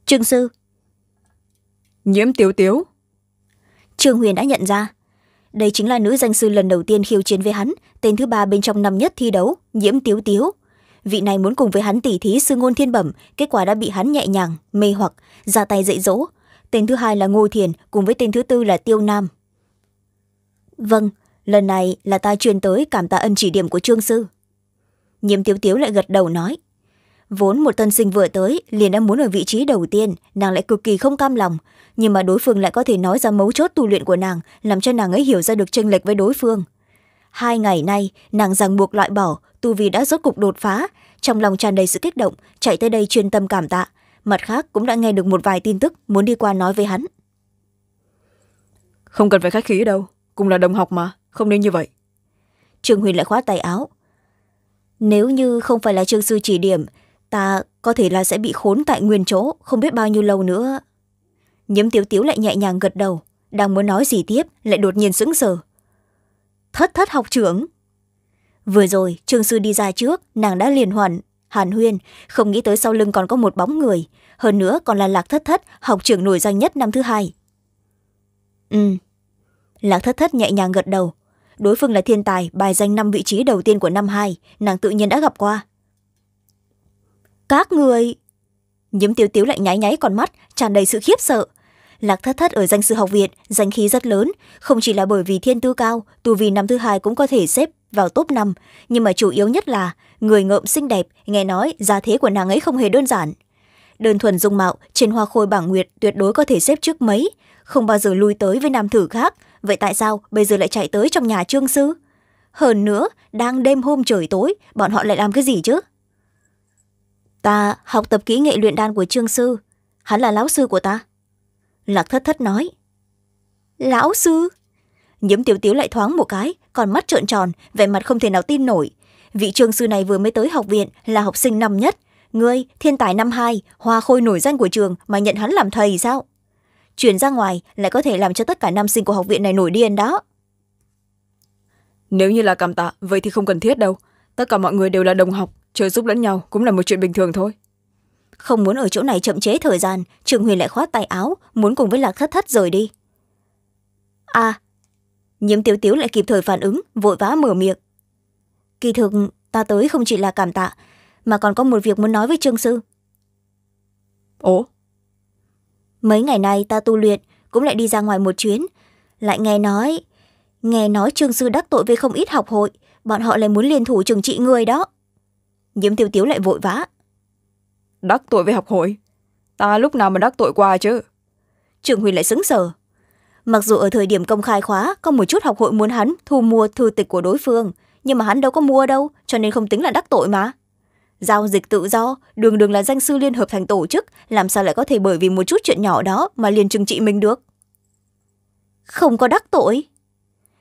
trương sư nhiễm tiểu tiếu trương huyền đã nhận ra đây chính là nữ danh sư lần đầu tiên khiêu chiến với hắn tên thứ ba bên trong năm nhất thi đấu nhiễm tiếu tiếu vị này muốn cùng với hắn tỉ thí sư ngôn thiên bẩm kết quả đã bị hắn nhẹ nhàng mê hoặc ra tay dạy dỗ tên thứ hai là ngô thiền cùng với tên thứ tư là tiêu nam vâng lần này là ta truyền tới cảm tạ ân chỉ điểm của trương sư nhiễm tiếu tiếu lại gật đầu nói vốn một tân sinh vừa tới liền đã muốn ở vị trí đầu tiên nàng lại cực kỳ không cam lòng nhưng mà đối phương lại có thể nói ra mấu chốt tu luyện của nàng làm cho nàng ấy hiểu ra được tranh lệch với đối phương hai ngày nay nàng ràng buộc loại bỏ tu vì đã rốt cục đột phá trong lòng tràn đầy sự kích động chạy tới đây chuyên tâm cảm tạ mặt khác cũng đã nghe được một vài tin tức muốn đi qua nói với hắn không cần phải khách khí đâu cùng là đồng học mà không nên như vậy trương huyền lại khoát tay áo nếu như không phải là trương sư chỉ điểm ta có thể là sẽ bị khốn tại nguyên chỗ không biết bao nhiêu lâu nữa nhiễm tiếu tiếu lại nhẹ nhàng gật đầu đang muốn nói gì tiếp lại đột nhiên sững sờ thất thất học trưởng vừa rồi trương sư đi ra trước nàng đã liền hoàn hàn huyên không nghĩ tới sau lưng còn có một bóng người hơn nữa còn là lạc thất thất học trưởng nổi danh nhất năm thứ hai ừ lạc thất thất nhẹ nhàng gật đầu đối phương là thiên tài bài danh năm vị trí đầu tiên của năm hai nàng tự nhiên đã gặp qua các người nhiễm tiếu tiếu lại nháy nháy con mắt tràn đầy sự khiếp sợ lạc thất thất ở danh sư học viện danh khí rất lớn không chỉ là bởi vì thiên tư cao tù vì năm thứ hai cũng có thể xếp vào top năm nhưng mà chủ yếu nhất là người ngợm xinh đẹp nghe nói giá thế của nàng ấy không hề đơn giản đơn thuần dung mạo trên hoa khôi bảng nguyệt tuyệt đối có thể xếp trước mấy không bao giờ lui tới với nam thử khác vậy tại sao bây giờ lại chạy tới trong nhà trương sư hơn nữa đang đêm hôm trời tối bọn họ lại làm cái gì chứ ta học tập kỹ nghệ luyện đan của trương sư hắn là lão sư của ta lạc thất thất nói lão sư nhiễm tiểu tiếu lại thoáng một cái còn mắt trợn tròn vẻ mặt không thể nào tin nổi vị trương sư này vừa mới tới học viện là học sinh năm nhất ngươi thiên tài năm hai hoa khôi nổi danh của trường mà nhận hắn làm thầy sao chuyển ra ngoài lại có thể làm cho tất cả nam sinh của học viện này nổi điên đó nếu như là cảm tạ vậy thì không cần thiết đâu tất cả mọi người đều là đồng học trợ giúp lẫn nhau cũng là một chuyện bình thường thôi không muốn ở chỗ này chậm chế thời gian trường huyền lại khoát tay áo muốn cùng với lạc thất thất rời đi à nhiễm tiếu tiếu lại kịp thời phản ứng vội vã mở miệng kỳ thực ta tới không chỉ là cảm tạ mà còn có một việc muốn nói với trương sư ồ mấy ngày nay ta tu luyện cũng lại đi ra ngoài một chuyến lại nghe nói nghe nói trương sư đắc tội với không ít học hội bọn họ lại muốn liên thủ trừng trị người đó nhiễm tiêu tiếu lại vội vã đắc tội với học hội ta lúc nào mà đắc tội qua chứ trường huy lại xứng sở mặc dù ở thời điểm công khai khóa có một chút học hội muốn hắn thu mua thư tịch của đối phương nhưng mà hắn đâu có mua đâu cho nên không tính là đắc tội mà giao dịch tự do đường đường là danh sư liên hợp thành tổ chức làm sao lại có thể bởi vì một chút chuyện nhỏ đó mà liền trừng trị mình được không có đắc tội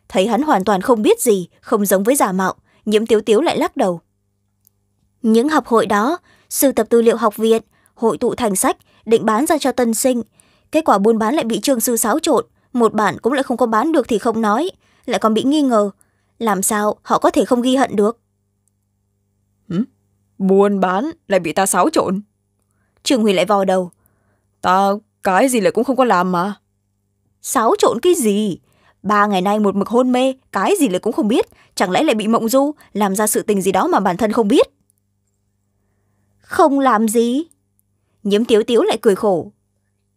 thấy hắn hoàn toàn không biết gì không giống với giả mạo nhiễm tiếu tiếu lại lắc đầu những học hội đó sưu tập tư liệu học viện hội tụ thành sách định bán ra cho tân sinh kết quả buôn bán lại bị trương sư xáo trộn một bản cũng lại không có bán được thì không nói lại còn bị nghi ngờ làm sao họ có thể không ghi hận được ừ? buôn bán lại bị ta xáo trộn trương huy lại vò đầu ta cái gì lại cũng không có làm mà xáo trộn cái gì ba ngày nay một mực hôn mê cái gì lại cũng không biết chẳng lẽ lại bị mộng du làm ra sự tình gì đó mà bản thân không biết không làm gì nhiễm tiếu tiếu lại cười khổ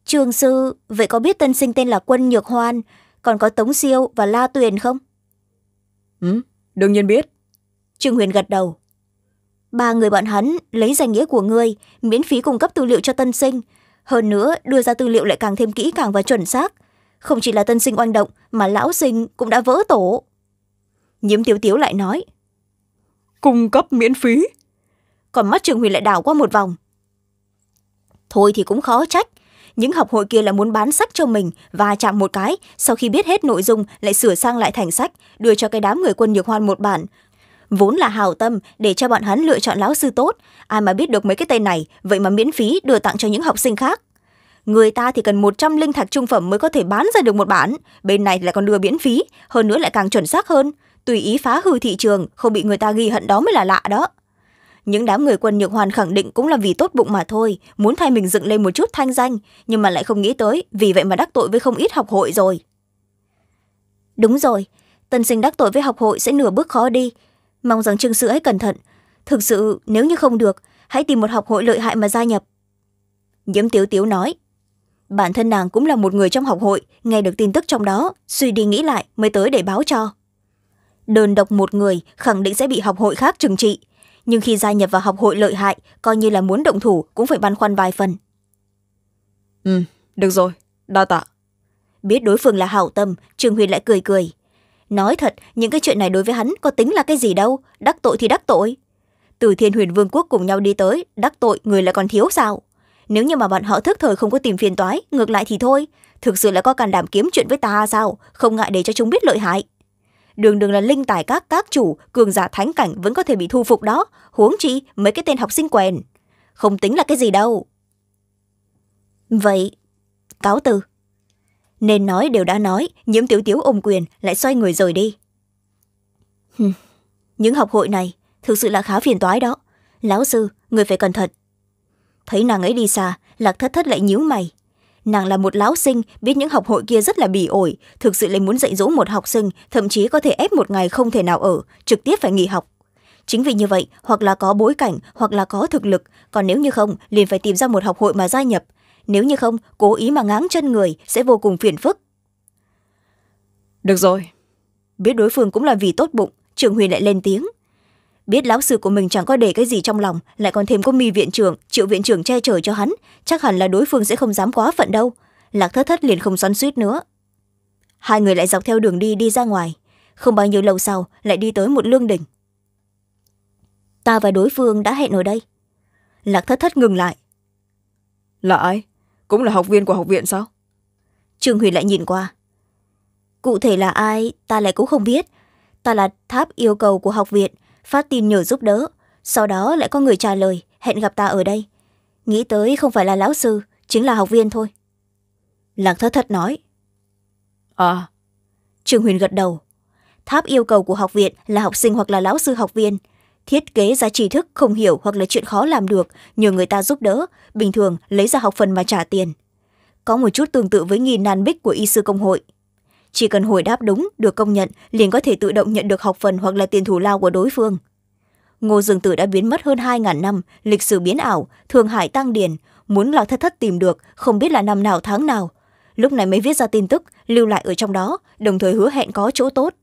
trương sư vậy có biết tân sinh tên là quân nhược hoan còn có tống siêu và la tuyền không ừ đương nhiên biết trương huyền gật đầu ba người bọn hắn lấy danh nghĩa của ngươi miễn phí cung cấp tư liệu cho tân sinh hơn nữa đưa ra tư liệu lại càng thêm kỹ càng và chuẩn xác không chỉ là tân sinh oanh động mà lão sinh cũng đã vỡ tổ nhiễm tiếu tiếu lại nói cung cấp miễn phí còn mắt trường huyền lại đảo qua một vòng thôi thì cũng khó trách những học hội kia là muốn bán sách cho mình và chạm một cái sau khi biết hết nội dung lại sửa sang lại thành sách đưa cho cái đám người quân nhược hoan một bản vốn là hào tâm để cho bọn hắn lựa chọn lão sư tốt ai mà biết được mấy cái tên này vậy mà miễn phí đưa tặng cho những học sinh khác người ta thì cần một trăm linh thạch trung phẩm mới có thể bán ra được một bản bên này lại còn đưa miễn phí hơn nữa lại càng chuẩn xác hơn tùy ý phá hư thị trường không bị người ta ghi hận đó mới là lạ đó những đám người quân nhược hoàn khẳng định cũng là vì tốt bụng mà thôi muốn thay mình dựng lên một chút thanh danh nhưng mà lại không nghĩ tới vì vậy mà đắc tội với không ít học hội rồi đúng rồi tân sinh đắc tội với học hội sẽ nửa bước khó đi mong rằng trương sư hãy cẩn thận thực sự nếu như không được hãy tìm một học hội lợi hại mà gia nhập nhiễm tiếu tiếu nói bản thân nàng cũng là một người trong học hội nghe được tin tức trong đó suy đi nghĩ lại mới tới để báo cho đơn độc một người khẳng định sẽ bị học hội khác trừng trị nhưng khi gia nhập vào học hội lợi hại coi như là muốn động thủ cũng phải băn khoăn vài phần ừ được rồi đa tạ biết đối phương là hảo tâm trương huyền lại cười cười nói thật những cái chuyện này đối với hắn có tính là cái gì đâu đắc tội thì đắc tội từ thiên huyền vương quốc cùng nhau đi tới đắc tội người lại còn thiếu sao nếu như mà bọn họ thức thời không có tìm phiền toái ngược lại thì thôi thực sự là có càn đảm kiếm chuyện với ta sao không ngại để cho chúng biết lợi hại đường đường là linh tài các các chủ cường giả thánh cảnh vẫn có thể bị thu phục đó huống chi mấy cái tên học sinh quèn không tính là cái gì đâu vậy cáo từ nên nói đều đã nói nhiễm tiểu tiếu ôm quyền lại xoay người rời đi những học hội này thực sự là khá phiền toái đó lão sư người phải cẩn thận thấy nàng ấy đi xa lạc thất thất lại nhíu mày nàng là một lão sinh biết những học hội kia rất là bỉ ổi thực sự lại muốn dạy dỗ một học sinh thậm chí có thể ép một ngày không thể nào ở trực tiếp phải nghỉ học chính vì như vậy hoặc là có bối cảnh hoặc là có thực lực còn nếu như không liền phải tìm ra một học hội mà gia nhập nếu như không cố ý mà ngáng chân người sẽ vô cùng phiền phức được rồi biết đối phương cũng là vì tốt bụng trường huyền lại lên tiếng biết lão sư của mình chẳng có để cái gì trong lòng lại còn thêm có mi viện trưởng triệu viện trưởng che chở cho hắn chắc hẳn là đối phương sẽ không dám quá phận đâu lạc thất thất liền không xoắn suýt nữa hai người lại dọc theo đường đi đi ra ngoài không bao nhiêu lâu sau lại đi tới một lương đỉnh. ta và đối phương đã hẹn ở đây lạc thất thất ngừng lại là ai cũng là học viên của học viện sao trương huyền lại nhìn qua cụ thể là ai ta lại cũng không biết ta là tháp yêu cầu của học viện phát tin nhờ giúp đỡ sau đó lại có người trả lời hẹn gặp ta ở đây nghĩ tới không phải là lão sư chính là học viên thôi lạc thất thất nói à trương huyền gật đầu tháp yêu cầu của học viện là học sinh hoặc là lão sư học viên thiết kế ra tri thức không hiểu hoặc là chuyện khó làm được nhờ người ta giúp đỡ bình thường lấy ra học phần mà trả tiền có một chút tương tự với nghìn nan bích của y sư công hội chỉ cần hồi đáp đúng được công nhận liền có thể tự động nhận được học phần hoặc là tiền thù lao của đối phương ngô dương tử đã biến mất hơn hai ngàn năm lịch sử biến ảo thường hải tăng điền muốn là thất thất tìm được không biết là năm nào tháng nào lúc này mới viết ra tin tức lưu lại ở trong đó đồng thời hứa hẹn có chỗ tốt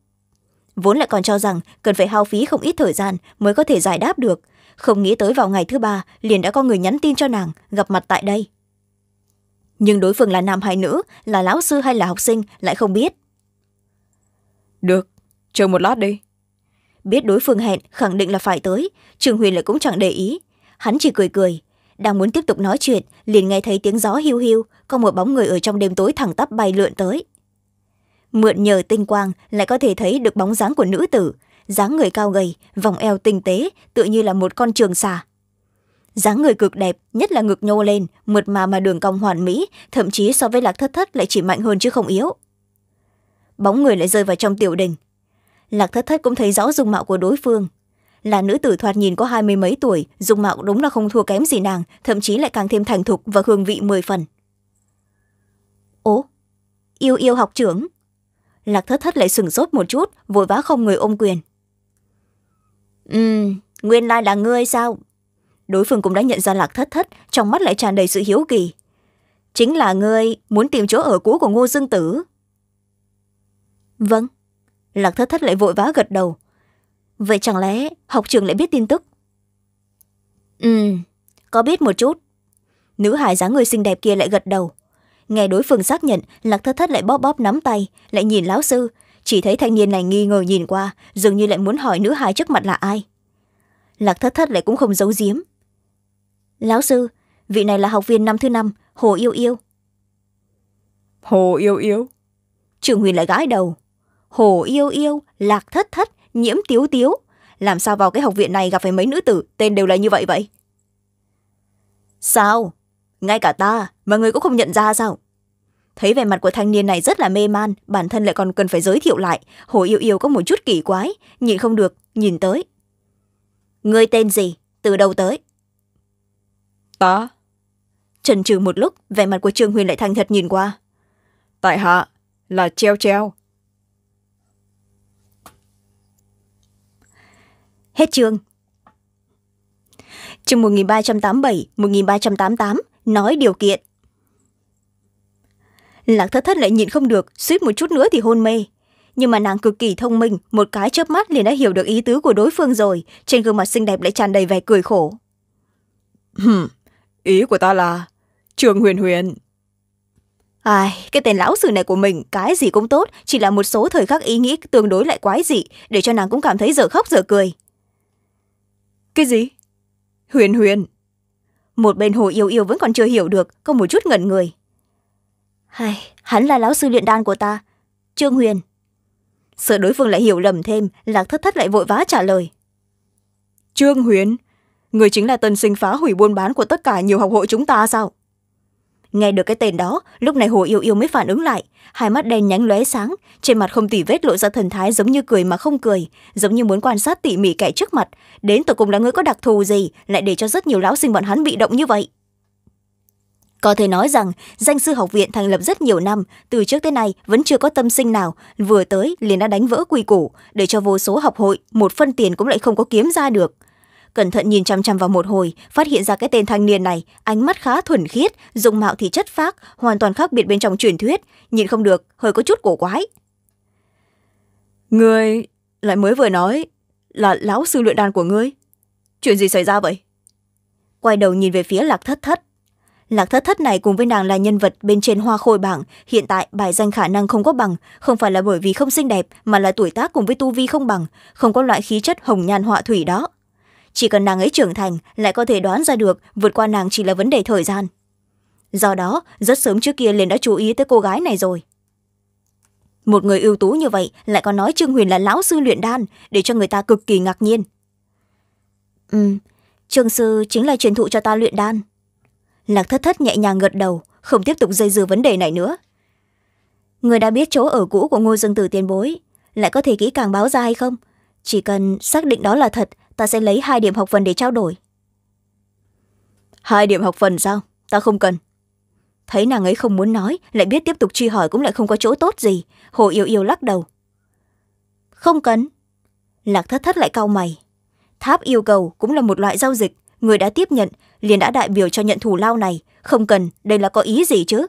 vốn lại còn cho rằng cần phải hao phí không ít thời gian mới có thể giải đáp được không nghĩ tới vào ngày thứ ba liền đã có người nhắn tin cho nàng gặp mặt tại đây nhưng đối phương là nam hay nữ là lão sư hay là học sinh lại không biết được chờ một lát đi biết đối phương hẹn khẳng định là phải tới trường huyền lại cũng chẳng để ý hắn chỉ cười cười đang muốn tiếp tục nói chuyện liền nghe thấy tiếng gió hiu hiu có một bóng người ở trong đêm tối thẳng tắp bay lượn tới mượn nhờ tinh quang lại có thể thấy được bóng dáng của nữ tử dáng người cao gầy vòng eo tinh tế tựa như là một con trường xà dáng người cực đẹp nhất là ngực nhô lên mượt mà mà đường cong hoàn mỹ thậm chí so với lạc thất thất lại chỉ mạnh hơn chứ không yếu bóng người lại rơi vào trong tiểu đình lạc thất thất cũng thấy rõ dung mạo của đối phương là nữ tử thoạt nhìn có hai mươi mấy tuổi dung mạo đúng là không thua kém gì nàng thậm chí lại càng thêm thành thục và hương vị mười phần ố yêu yêu học trưởng lạc thất thất lại sửng sốt một chút vội vã không người ôm quyền ừ nguyên lai là ngươi sao đối phương cũng đã nhận ra lạc thất thất trong mắt lại tràn đầy sự hiếu kỳ chính là ngươi muốn tìm chỗ ở cũ của ngô dương tử vâng lạc thất thất lại vội vã gật đầu vậy chẳng lẽ học trường lại biết tin tức ừ có biết một chút nữ hải dáng người xinh đẹp kia lại gật đầu nghe đối phương xác nhận lạc thất thất lại bóp bóp nắm tay lại nhìn lão sư chỉ thấy thanh niên này nghi ngờ nhìn qua dường như lại muốn hỏi nữ hai trước mặt là ai lạc thất thất lại cũng không giấu giếm lão sư vị này là học viên năm thứ năm hồ yêu yêu hồ yêu yêu trường huyền lại gãi đầu hồ yêu yêu lạc thất thất nhiễm tiếu tiếu làm sao vào cái học viện này gặp phải mấy nữ tử tên đều là như vậy vậy sao ngay cả ta mà người cũng không nhận ra sao thấy vẻ mặt của thanh niên này rất là mê man bản thân lại còn cần phải giới thiệu lại hồ yêu yêu có một chút kỳ quái nhịn không được nhìn tới người tên gì từ đâu tới ta trần trừ một lúc vẻ mặt của trương huyền lại thành thật nhìn qua tại hạ là treo treo hết chương chương một nghìn ba trăm tám mươi bảy một nghìn ba trăm tám mươi tám nói điều kiện lạc thất thất lại nhịn không được suýt một chút nữa thì hôn mê nhưng mà nàng cực kỳ thông minh một cái chớp mắt liền đã hiểu được ý tứ của đối phương rồi trên gương mặt xinh đẹp lại tràn đầy vẻ cười khổ ý của ta là trường huyền huyền ai cái tên lão sử này của mình cái gì cũng tốt chỉ là một số thời khắc ý nghĩ tương đối lại quái dị để cho nàng cũng cảm thấy dở khóc dở cười cái gì huyền huyền một bên hồ yêu yêu vẫn còn chưa hiểu được có một chút ngẩn người hay hắn là lão sư luyện đan của ta trương huyền sợ đối phương lại hiểu lầm thêm lạc thất thất lại vội vã trả lời trương huyền người chính là tân sinh phá hủy buôn bán của tất cả nhiều học hội chúng ta sao nghe được cái tên đó lúc này hồ yêu yêu mới phản ứng lại hai mắt đen nhánh lóe sáng trên mặt không tỉ vết lộ ra thần thái giống như cười mà không cười giống như muốn quan sát tỉ mỉ kẻ trước mặt đến tổ cùng là người có đặc thù gì lại để cho rất nhiều lão sinh bọn hắn bị động như vậy có thể nói rằng danh sư học viện thành lập rất nhiều năm từ trước tới nay vẫn chưa có tâm sinh nào vừa tới liền đã đánh vỡ quy củ để cho vô số học hội một phân tiền cũng lại không có kiếm ra được cẩn thận nhìn chăm chăm vào một hồi phát hiện ra cái tên thanh niên này ánh mắt khá thuần khiết dung mạo thì chất phác hoàn toàn khác biệt bên trong truyền thuyết nhìn không được hơi có chút cổ quái Người lại mới vừa nói là lão sư luyện đàn của ngươi chuyện gì xảy ra vậy quay đầu nhìn về phía lạc thất thất lạc thất thất này cùng với nàng là nhân vật bên trên hoa khôi bảng hiện tại bài danh khả năng không có bằng không phải là bởi vì không xinh đẹp mà là tuổi tác cùng với tu vi không bằng không có loại khí chất hồng nhan họa thủy đó chỉ cần nàng ấy trưởng thành lại có thể đoán ra được vượt qua nàng chỉ là vấn đề thời gian do đó rất sớm trước kia liền đã chú ý tới cô gái này rồi một người ưu tú như vậy lại còn nói trương huyền là lão sư luyện đan để cho người ta cực kỳ ngạc nhiên ừ trương sư chính là truyền thụ cho ta luyện đan lạc thất thất nhẹ nhàng gật đầu không tiếp tục dây dưa vấn đề này nữa người đã biết chỗ ở cũ của ngô dương tử tiền bối lại có thể kỹ càng báo ra hay không chỉ cần xác định đó là thật ta sẽ lấy hai điểm học phần để trao đổi hai điểm học phần sao ta không cần thấy nàng ấy không muốn nói lại biết tiếp tục truy hỏi cũng lại không có chỗ tốt gì hồ yêu yêu lắc đầu không cần lạc thất thất lại cau mày tháp yêu cầu cũng là một loại giao dịch người đã tiếp nhận liền đã đại biểu cho nhận thủ lao này không cần đây là có ý gì chứ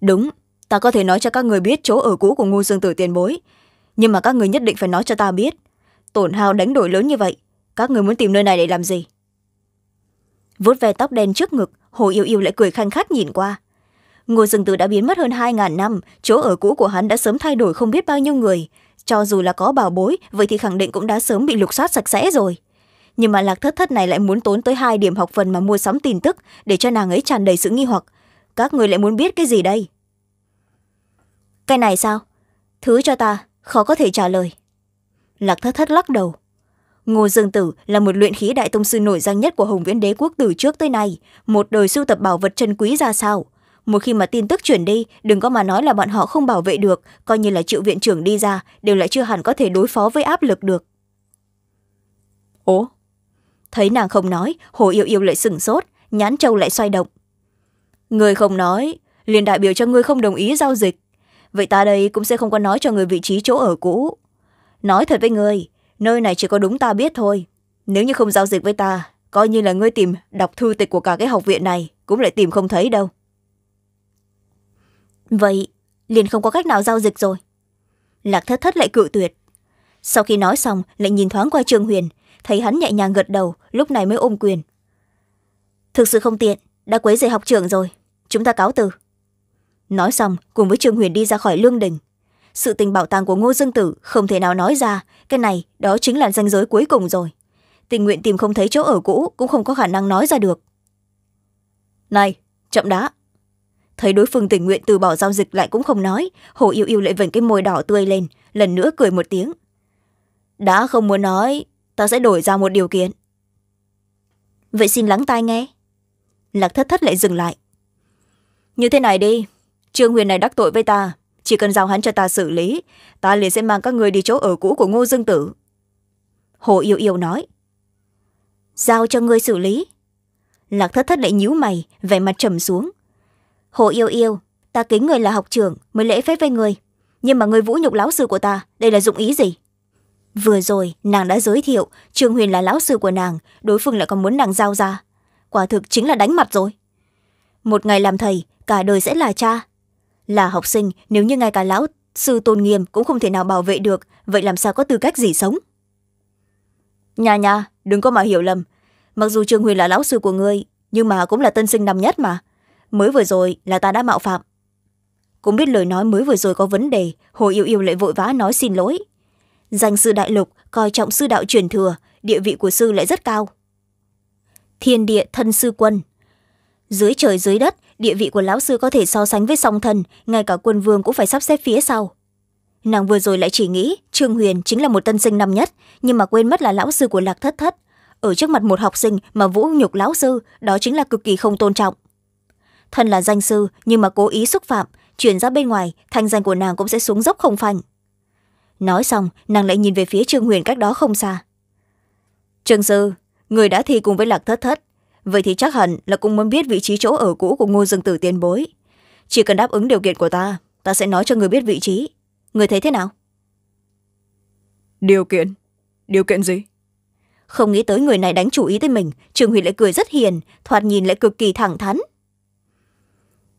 đúng ta có thể nói cho các người biết chỗ ở cũ của ngô dương tử tiền bối nhưng mà các người nhất định phải nói cho ta biết tổn hao đánh đổi lớn như vậy các người muốn tìm nơi này để làm gì vuốt ve tóc đen trước ngực hồ yêu yêu lại cười khanh khách nhìn qua ngôi rừng từ đã biến mất hơn hai ngàn năm chỗ ở cũ của hắn đã sớm thay đổi không biết bao nhiêu người cho dù là có bảo bối vậy thì khẳng định cũng đã sớm bị lục soát sạch sẽ rồi nhưng mà lạc thất thất này lại muốn tốn tới hai điểm học phần mà mua sắm tin tức để cho nàng ấy tràn đầy sự nghi hoặc các người lại muốn biết cái gì đây cái này sao thứ cho ta khó có thể trả lời lạc thất thất lắc đầu ngô dương tử là một luyện khí đại tông sư nổi danh nhất của hồng viễn đế quốc từ trước tới nay một đời sưu tập bảo vật chân quý ra sao một khi mà tin tức chuyển đi đừng có mà nói là bọn họ không bảo vệ được coi như là triệu viện trưởng đi ra đều lại chưa hẳn có thể đối phó với áp lực được ố thấy nàng không nói hồ yêu yêu lại sửng sốt nhán châu lại xoay động người không nói liền đại biểu cho ngươi không đồng ý giao dịch vậy ta đây cũng sẽ không có nói cho người vị trí chỗ ở cũ nói thật với người nơi này chỉ có đúng ta biết thôi nếu như không giao dịch với ta coi như là ngươi tìm đọc thư tịch của cả cái học viện này cũng lại tìm không thấy đâu vậy liền không có cách nào giao dịch rồi lạc thất thất lại cự tuyệt sau khi nói xong lại nhìn thoáng qua trương huyền thấy hắn nhẹ nhàng gật đầu lúc này mới ôm quyền thực sự không tiện đã quấy rầy học trưởng rồi chúng ta cáo từ nói xong cùng với trương huyền đi ra khỏi lương đình sự tình bảo tàng của ngô dương tử không thể nào nói ra cái này đó chính là danh giới cuối cùng rồi tình nguyện tìm không thấy chỗ ở cũ cũng không có khả năng nói ra được này chậm đã thấy đối phương tình nguyện từ bỏ giao dịch lại cũng không nói hồ yêu yêu lại vểnh cái môi đỏ tươi lên lần nữa cười một tiếng đã không muốn nói ta sẽ đổi ra một điều kiện vậy xin lắng tai nghe lạc thất thất lại dừng lại như thế này đi trương huyền này đắc tội với ta chỉ cần giao hắn cho ta xử lý ta liền sẽ mang các người đi chỗ ở cũ của ngô dương tử hồ yêu yêu nói giao cho ngươi xử lý lạc thất thất lại nhíu mày vẻ mặt trầm xuống hồ yêu yêu ta kính người là học trưởng mới lễ phép với người nhưng mà người vũ nhục lão sư của ta đây là dụng ý gì vừa rồi nàng đã giới thiệu trương huyền là lão sư của nàng đối phương lại còn muốn nàng giao ra quả thực chính là đánh mặt rồi một ngày làm thầy cả đời sẽ là cha là học sinh nếu như ngay cả lão sư tôn nghiêm cũng không thể nào bảo vệ được vậy làm sao có tư cách gì sống nhà nhà đừng có mà hiểu lầm mặc dù trương huyền là lão sư của ngươi nhưng mà cũng là tân sinh năm nhất mà mới vừa rồi là ta đã mạo phạm cũng biết lời nói mới vừa rồi có vấn đề hồ yêu yêu lại vội vã nói xin lỗi danh sư đại lục coi trọng sư đạo truyền thừa địa vị của sư lại rất cao thiên địa thân sư quân dưới trời dưới đất địa vị của lão sư có thể so sánh với song thần ngay cả quân vương cũng phải sắp xếp phía sau nàng vừa rồi lại chỉ nghĩ trương huyền chính là một tân sinh năm nhất nhưng mà quên mất là lão sư của lạc thất thất ở trước mặt một học sinh mà vũ nhục lão sư đó chính là cực kỳ không tôn trọng thân là danh sư nhưng mà cố ý xúc phạm chuyển ra bên ngoài thanh danh của nàng cũng sẽ xuống dốc không phanh nói xong nàng lại nhìn về phía trương huyền cách đó không xa trương sư người đã thi cùng với lạc thất thất vậy thì chắc hẳn là cũng muốn biết vị trí chỗ ở cũ của ngô dương tử tiền bối chỉ cần đáp ứng điều kiện của ta ta sẽ nói cho người biết vị trí người thấy thế nào điều kiện điều kiện gì không nghĩ tới người này đánh chủ ý tới mình trường huy lại cười rất hiền thoạt nhìn lại cực kỳ thẳng thắn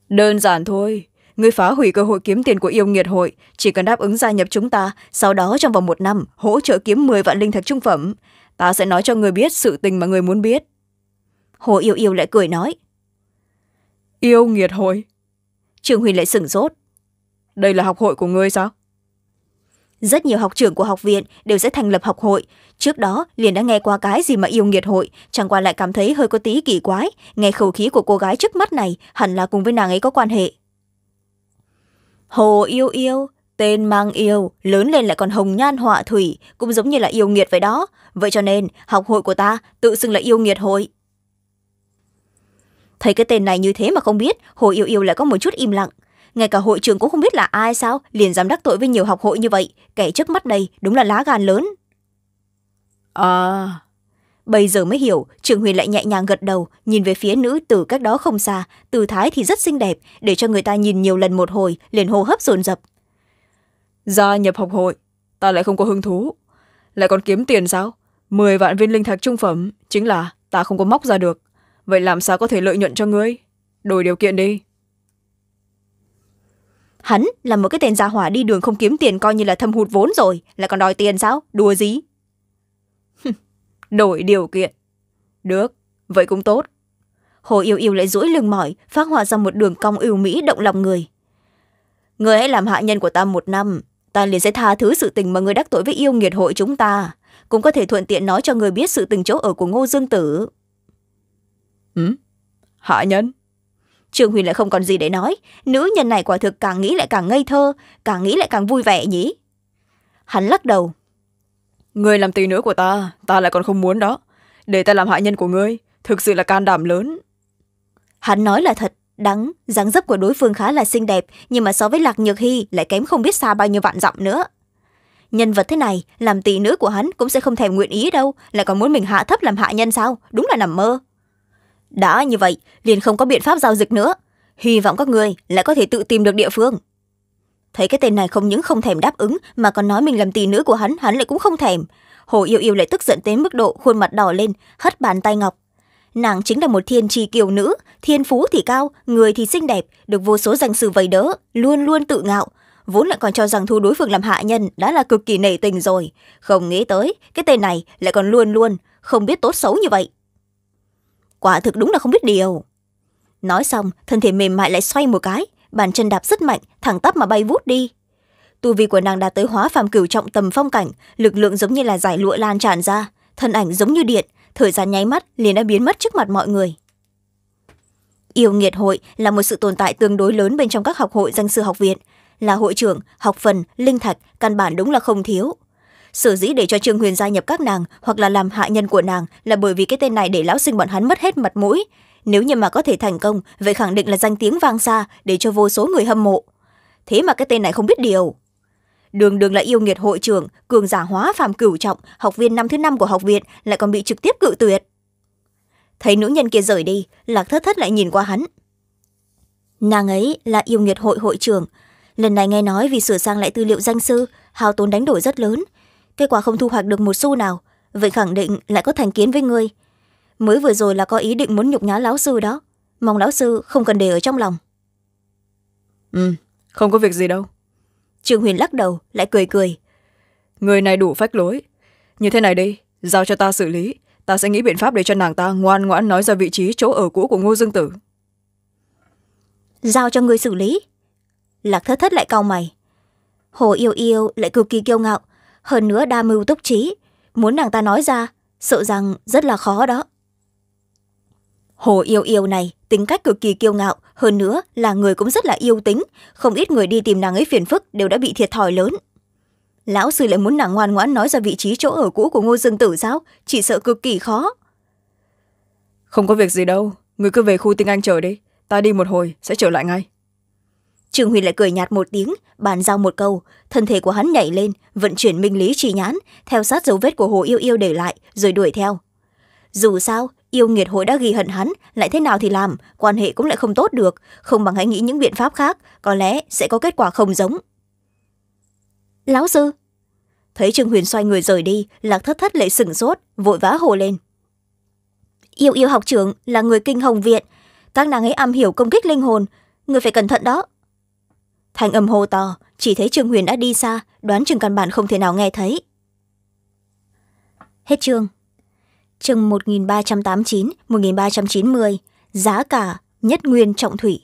đơn giản thôi người phá hủy cơ hội kiếm tiền của yêu nghiệt hội chỉ cần đáp ứng gia nhập chúng ta sau đó trong vòng một năm hỗ trợ kiếm m vạn linh thạch trung phẩm ta sẽ nói cho người biết sự tình mà người muốn biết hồ yêu yêu lại cười nói yêu nghiệt hội Trường huy lại sửng sốt đây là học hội của ngươi sao rất nhiều học trưởng của học viện đều sẽ thành lập học hội trước đó liền đã nghe qua cái gì mà yêu nghiệt hội chẳng qua lại cảm thấy hơi có tí kỳ quái nghe khẩu khí của cô gái trước mắt này hẳn là cùng với nàng ấy có quan hệ hồ yêu yêu tên mang yêu lớn lên lại còn hồng nhan họa thủy cũng giống như là yêu nghiệt vậy đó vậy cho nên học hội của ta tự xưng là yêu nghiệt hội thấy cái tên này như thế mà không biết hồ yêu yêu lại có một chút im lặng ngay cả hội trưởng cũng không biết là ai sao liền dám đắc tội với nhiều học hội như vậy kẻ trước mắt đây đúng là lá gan lớn à bây giờ mới hiểu trường huyền lại nhẹ nhàng gật đầu nhìn về phía nữ tử cách đó không xa từ thái thì rất xinh đẹp để cho người ta nhìn nhiều lần một hồi liền hô hấp dồn dập gia nhập học hội ta lại không có hứng thú lại còn kiếm tiền sao mười vạn viên linh thạch trung phẩm chính là ta không có móc ra được vậy làm sao có thể lợi nhuận cho ngươi đổi điều kiện đi hắn là một cái tên gia hỏa đi đường không kiếm tiền coi như là thâm hụt vốn rồi lại còn đòi tiền sao đùa gì đổi điều kiện được vậy cũng tốt hồ yêu yêu lại duỗi lưng mỏi phát họa ra một đường cong yêu mỹ động lòng người người hãy làm hạ nhân của ta một năm ta liền sẽ tha thứ sự tình mà người đắc tội với yêu nghiệt hội chúng ta cũng có thể thuận tiện nói cho người biết sự tình chỗ ở của ngô dương tử Ừ? hạ nhân trương huy lại không còn gì để nói nữ nhân này quả thực càng nghĩ lại càng ngây thơ càng nghĩ lại càng vui vẻ nhỉ hắn lắc đầu người làm tùy nữ của ta ta lại còn không muốn đó để ta làm hạ nhân của ngươi thực sự là can đảm lớn hắn nói là thật đắng dáng dấp của đối phương khá là xinh đẹp nhưng mà so với lạc nhược hy lại kém không biết xa bao nhiêu vạn dặm nữa nhân vật thế này làm tỷ nữ của hắn cũng sẽ không thèm nguyện ý đâu lại còn muốn mình hạ thấp làm hạ nhân sao đúng là nằm mơ đã như vậy liền không có biện pháp giao dịch nữa hy vọng các người lại có thể tự tìm được địa phương thấy cái tên này không những không thèm đáp ứng mà còn nói mình làm tỷ nữ của hắn hắn lại cũng không thèm hồ yêu yêu lại tức giận đến mức độ khuôn mặt đỏ lên hất bàn tay ngọc nàng chính là một thiên tri kiều nữ thiên phú thì cao người thì xinh đẹp được vô số danh sư vầy đỡ luôn luôn tự ngạo vốn lại còn cho rằng thu đối phương làm hạ nhân đã là cực kỳ nể tình rồi không nghĩ tới cái tên này lại còn luôn luôn không biết tốt xấu như vậy quả thực đúng là không biết điều nói xong thân thể mềm mại lại xoay một cái bàn chân đạp rất mạnh thẳng tắp mà bay vút đi tu vi của nàng đã tới hóa phàm cửu trọng tầm phong cảnh lực lượng giống như là giải lụa lan tràn ra thân ảnh giống như điện thời gian nháy mắt liền đã biến mất trước mặt mọi người yêu nghiệt hội là một sự tồn tại tương đối lớn bên trong các học hội danh sư học viện là hội trưởng học phần linh thạch căn bản đúng là không thiếu sở dĩ để cho trương huyền gia nhập các nàng hoặc là làm hạ nhân của nàng là bởi vì cái tên này để lão sinh bọn hắn mất hết mặt mũi nếu như mà có thể thành công vậy khẳng định là danh tiếng vang xa để cho vô số người hâm mộ thế mà cái tên này không biết điều đường đường là yêu nghiệt hội trưởng cường giả hóa phàm cửu trọng học viên năm thứ năm của học viện lại còn bị trực tiếp cự tuyệt thấy nữ nhân kia rời đi lạc thất thất lại nhìn qua hắn nàng ấy là yêu nghiệt hội hội trưởng lần này nghe nói vì sửa sang lại tư liệu danh sư hao tốn đánh đổi rất lớn kết quả không thu hoạch được một xu nào vậy khẳng định lại có thành kiến với ngươi mới vừa rồi là có ý định muốn nhục nhã lão sư đó mong lão sư không cần để ở trong lòng ừ không có việc gì đâu trương huyền lắc đầu lại cười cười người này đủ phách lối như thế này đi giao cho ta xử lý ta sẽ nghĩ biện pháp để cho nàng ta ngoan ngoãn nói ra vị trí chỗ ở cũ của ngô dương tử giao cho người xử lý lạc thất thất lại cau mày hồ yêu yêu lại cực kỳ kiêu ngạo hơn nữa đa mưu túc trí muốn nàng ta nói ra sợ rằng rất là khó đó hồ yêu yêu này tính cách cực kỳ kiêu ngạo hơn nữa là người cũng rất là yêu tính không ít người đi tìm nàng ấy phiền phức đều đã bị thiệt thòi lớn lão sư lại muốn nàng ngoan ngoãn nói ra vị trí chỗ ở cũ của ngô dương tử sao chỉ sợ cực kỳ khó không có việc gì đâu người cứ về khu tinh anh chờ đi ta đi một hồi sẽ trở lại ngay trương huy lại cười nhạt một tiếng bàn giao một câu thân thể của hắn nhảy lên vận chuyển minh lý trì nhãn theo sát dấu vết của hồ yêu yêu để lại rồi đuổi theo dù sao yêu nghiệt hội đã ghi hận hắn lại thế nào thì làm quan hệ cũng lại không tốt được không bằng hãy nghĩ những biện pháp khác có lẽ sẽ có kết quả không giống lão sư thấy trương huyền xoay người rời đi lạc thất thất lệ sừng sốt vội vã hồ lên yêu yêu học trưởng là người kinh hồng viện các nàng ấy am hiểu công kích linh hồn người phải cẩn thận đó thanh âm hô to chỉ thấy trương huyền đã đi xa đoán chừng căn bản không thể nào nghe thấy hết chương chương một nghìn ba trăm tám mươi chín một nghìn ba trăm chín mươi giá cả nhất nguyên trọng thủy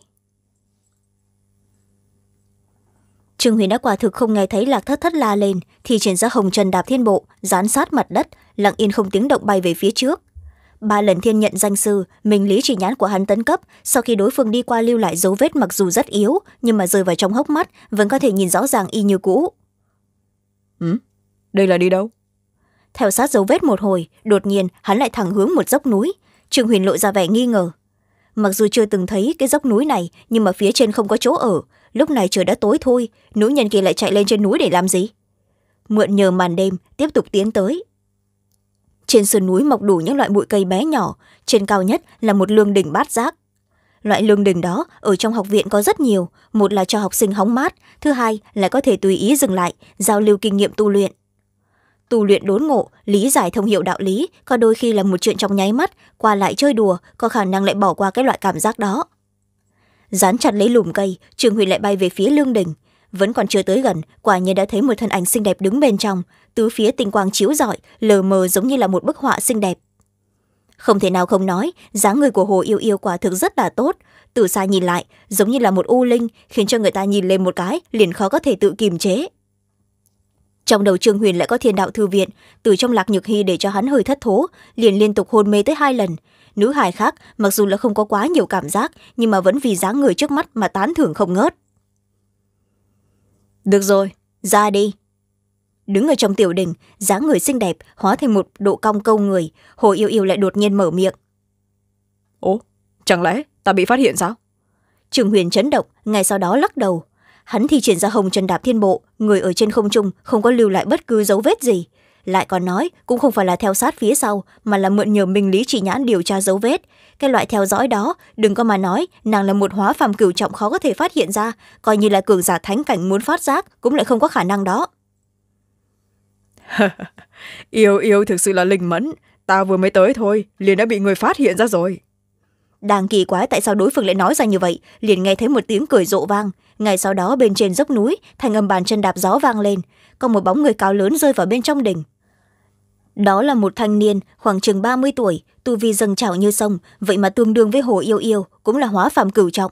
trương huyền đã quả thực không nghe thấy lạc thất thất la lên thì chuyển ra hồng trần đạp thiên bộ dán sát mặt đất lặng yên không tiếng động bay về phía trước ba lần thiên nhận danh sư mình lý chỉ nhãn của hắn tấn cấp sau khi đối phương đi qua lưu lại dấu vết mặc dù rất yếu nhưng mà rơi vào trong hốc mắt vẫn có thể nhìn rõ ràng y như cũ ừ đây là đi đâu theo sát dấu vết một hồi đột nhiên hắn lại thẳng hướng một dốc núi trương huyền lộ ra vẻ nghi ngờ mặc dù chưa từng thấy cái dốc núi này nhưng mà phía trên không có chỗ ở lúc này trời đã tối thôi nữ nhân kia lại chạy lên trên núi để làm gì mượn nhờ màn đêm tiếp tục tiến tới trên sườn núi mọc đủ những loại bụi cây bé nhỏ trên cao nhất là một lương đình bát giác loại lương đình đó ở trong học viện có rất nhiều một là cho học sinh hóng mát thứ hai là có thể tùy ý dừng lại giao lưu kinh nghiệm tu luyện tu luyện đốn ngộ lý giải thông hiệu đạo lý có đôi khi là một chuyện trong nháy mắt qua lại chơi đùa có khả năng lại bỏ qua cái loại cảm giác đó dán chặt lấy lùm cây trường huy lại bay về phía lương đình vẫn còn chưa tới gần quả nhiên đã thấy một thân ảnh xinh đẹp đứng bên trong tứ phía tinh quang chiếu rọi lờ mờ giống như là một bức họa xinh đẹp không thể nào không nói dáng người của hồ yêu yêu quả thực rất là tốt từ xa nhìn lại giống như là một u linh khiến cho người ta nhìn lên một cái liền khó có thể tự kiềm chế trong đầu trương huyền lại có thiên đạo thư viện từ trong lạc nhược hy để cho hắn hơi thất thố liền liên tục hôn mê tới hai lần nữ hài khác mặc dù là không có quá nhiều cảm giác nhưng mà vẫn vì dáng người trước mắt mà tán thưởng không ngớt được rồi ra đi đứng ở trong tiểu đình dáng người xinh đẹp hóa thành một độ cong câu người hồ yêu yêu lại đột nhiên mở miệng ố chẳng lẽ ta bị phát hiện sao trường huyền chấn động ngay sau đó lắc đầu hắn thi triển ra hồng trần đạp thiên bộ người ở trên không trung không có lưu lại bất cứ dấu vết gì lại còn nói cũng không phải là theo sát phía sau mà là mượn nhờ minh lý trị nhãn điều tra dấu vết cái loại theo dõi đó đừng có mà nói nàng là một hóa phàm cửu trọng khó có thể phát hiện ra coi như là cường giả thánh cảnh muốn phát giác cũng lại không có khả năng đó yêu yêu thực sự là linh mẫn ta vừa mới tới thôi liền đã bị người phát hiện ra rồi đang kỳ quái tại sao đối phương lại nói ra như vậy liền nghe thấy một tiếng cười rộ vang ngay sau đó bên trên dốc núi thành âm bàn chân đạp gió vang lên có một bóng người cao lớn rơi vào bên trong đỉnh. đó là một thanh niên khoảng chừng ba mươi tuổi tu vi dâng trào như sông vậy mà tương đương với hồ yêu yêu cũng là hóa phàm cửu trọng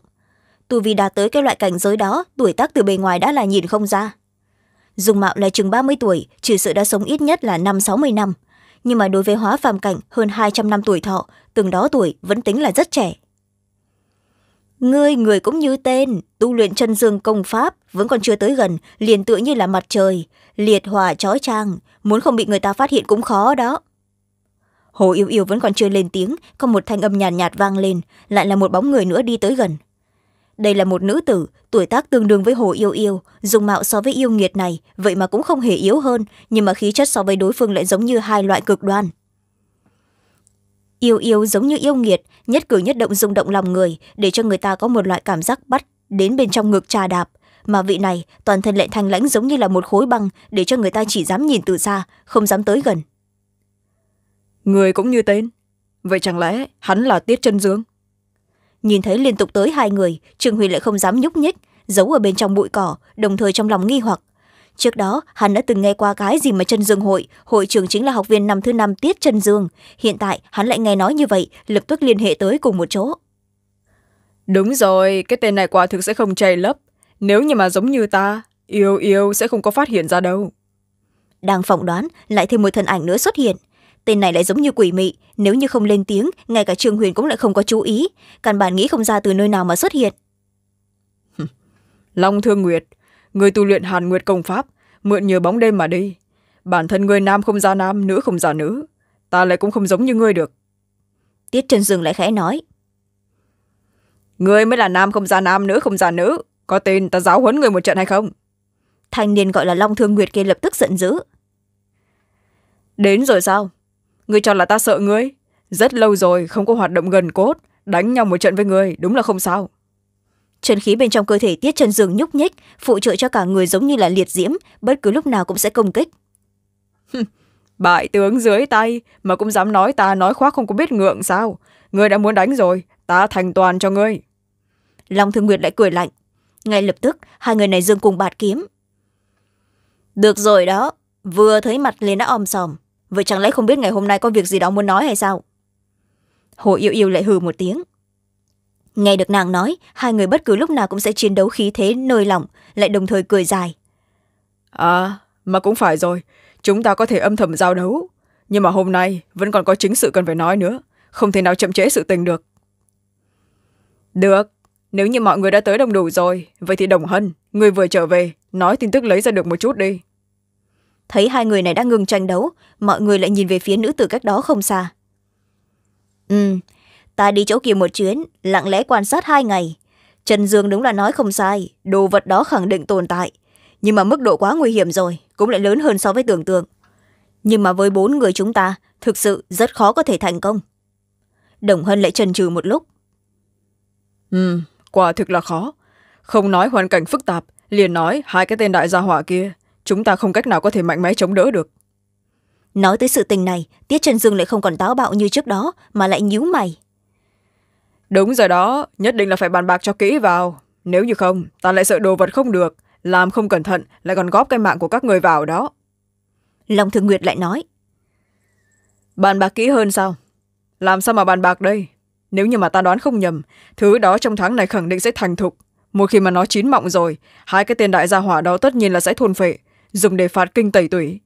tu vi đạt tới cái loại cảnh giới đó tuổi tác từ bề ngoài đã là nhìn không ra dùng mạo là chừng ba mươi tuổi trừ sự đã sống ít nhất là năm sáu mươi năm nhưng mà đối với hóa phàm cảnh hơn hai trăm năm tuổi thọ từng đó tuổi vẫn tính là rất trẻ ngươi người cũng như tên tu luyện chân dương công pháp vẫn còn chưa tới gần liền tựa như là mặt trời liệt hỏa trói trang muốn không bị người ta phát hiện cũng khó đó hồ yêu yêu vẫn còn chưa lên tiếng có một thanh âm nhàn nhạt, nhạt vang lên lại là một bóng người nữa đi tới gần đây là một nữ tử tuổi tác tương đương với hồ yêu yêu dùng mạo so với yêu nghiệt này vậy mà cũng không hề yếu hơn nhưng mà khí chất so với đối phương lại giống như hai loại cực đoan yêu yêu giống như yêu nghiệt nhất cử nhất động rung động lòng người để cho người ta có một loại cảm giác bắt đến bên trong ngực trà đạp mà vị này toàn thân lại thanh lãnh giống như là một khối băng để cho người ta chỉ dám nhìn từ xa không dám tới gần người cũng như tên vậy chẳng lẽ hắn là tiết chân dương nhìn thấy liên tục tới hai người trương huy lại không dám nhúc nhích giấu ở bên trong bụi cỏ đồng thời trong lòng nghi hoặc trước đó hắn đã từng nghe qua cái gì mà chân dương hội hội trưởng chính là học viên năm thứ năm tiết chân dương hiện tại hắn lại nghe nói như vậy lập tức liên hệ tới cùng một chỗ đúng rồi cái tên này quả thực sẽ không chảy lấp nếu như mà giống như ta yêu yêu sẽ không có phát hiện ra đâu đang phỏng đoán lại thêm một thân ảnh nữa xuất hiện tên này lại giống như quỷ mị nếu như không lên tiếng ngay cả trương huyền cũng lại không có chú ý căn bản nghĩ không ra từ nơi nào mà xuất hiện long thương nguyệt người tu luyện hàn nguyệt công pháp mượn nhờ bóng đêm mà đi bản thân người nam không ra nam nữ không ra nữ ta lại cũng không giống như ngươi được tiết trần dừng lại khẽ nói người mới là nam không ra nam nữ không ra nữ có tin ta giáo huấn người một trận hay không thanh niên gọi là long thương nguyệt kia lập tức giận dữ đến rồi sao người cho là ta sợ ngươi rất lâu rồi không có hoạt động gần cốt đánh nhau một trận với người, đúng là không sao chân khí bên trong cơ thể tiết chân dương nhúc nhích phụ trợ cho cả người giống như là liệt diễm bất cứ lúc nào cũng sẽ công kích bại tướng dưới tay mà cũng dám nói ta nói khoác không có biết ngượng sao ngươi đã muốn đánh rồi ta thành toàn cho ngươi long thương nguyệt lại cười lạnh ngay lập tức hai người này dương cùng bạt kiếm được rồi đó vừa thấy mặt liền đã om sòm vậy chẳng lẽ không biết ngày hôm nay có việc gì đó muốn nói hay sao hồ yêu yêu lại hừ một tiếng nghe được nàng nói hai người bất cứ lúc nào cũng sẽ chiến đấu khí thế nơi lỏng lại đồng thời cười dài à mà cũng phải rồi chúng ta có thể âm thầm giao đấu nhưng mà hôm nay vẫn còn có chính sự cần phải nói nữa không thể nào chậm trễ sự tình được được nếu như mọi người đã tới đông đủ rồi vậy thì đồng hân người vừa trở về nói tin tức lấy ra được một chút đi thấy hai người này đang ngừng tranh đấu mọi người lại nhìn về phía nữ tử cách đó không xa ừ ta đi chỗ kia một chuyến lặng lẽ quan sát hai ngày trần dương đúng là nói không sai đồ vật đó khẳng định tồn tại nhưng mà mức độ quá nguy hiểm rồi cũng lại lớn hơn so với tưởng tượng nhưng mà với bốn người chúng ta thực sự rất khó có thể thành công đồng hân lại trần trừ một lúc ừ quả thực là khó không nói hoàn cảnh phức tạp liền nói hai cái tên đại gia hỏa kia chúng ta không cách nào có thể mạnh mẽ chống đỡ được nói tới sự tình này tiết trần dương lại không còn táo bạo như trước đó mà lại nhíu mày đúng rồi đó nhất định là phải bàn bạc cho kỹ vào nếu như không ta lại sợ đồ vật không được làm không cẩn thận lại còn góp cái mạng của các người vào đó long thương nguyệt lại nói bàn bạc kỹ hơn sao làm sao mà bàn bạc đây nếu như mà ta đoán không nhầm thứ đó trong tháng này khẳng định sẽ thành thục một khi mà nó chín mọng rồi hai cái tên đại gia hỏa đó tất nhiên là sẽ thôn phệ dùng để phạt kinh tẩy tủy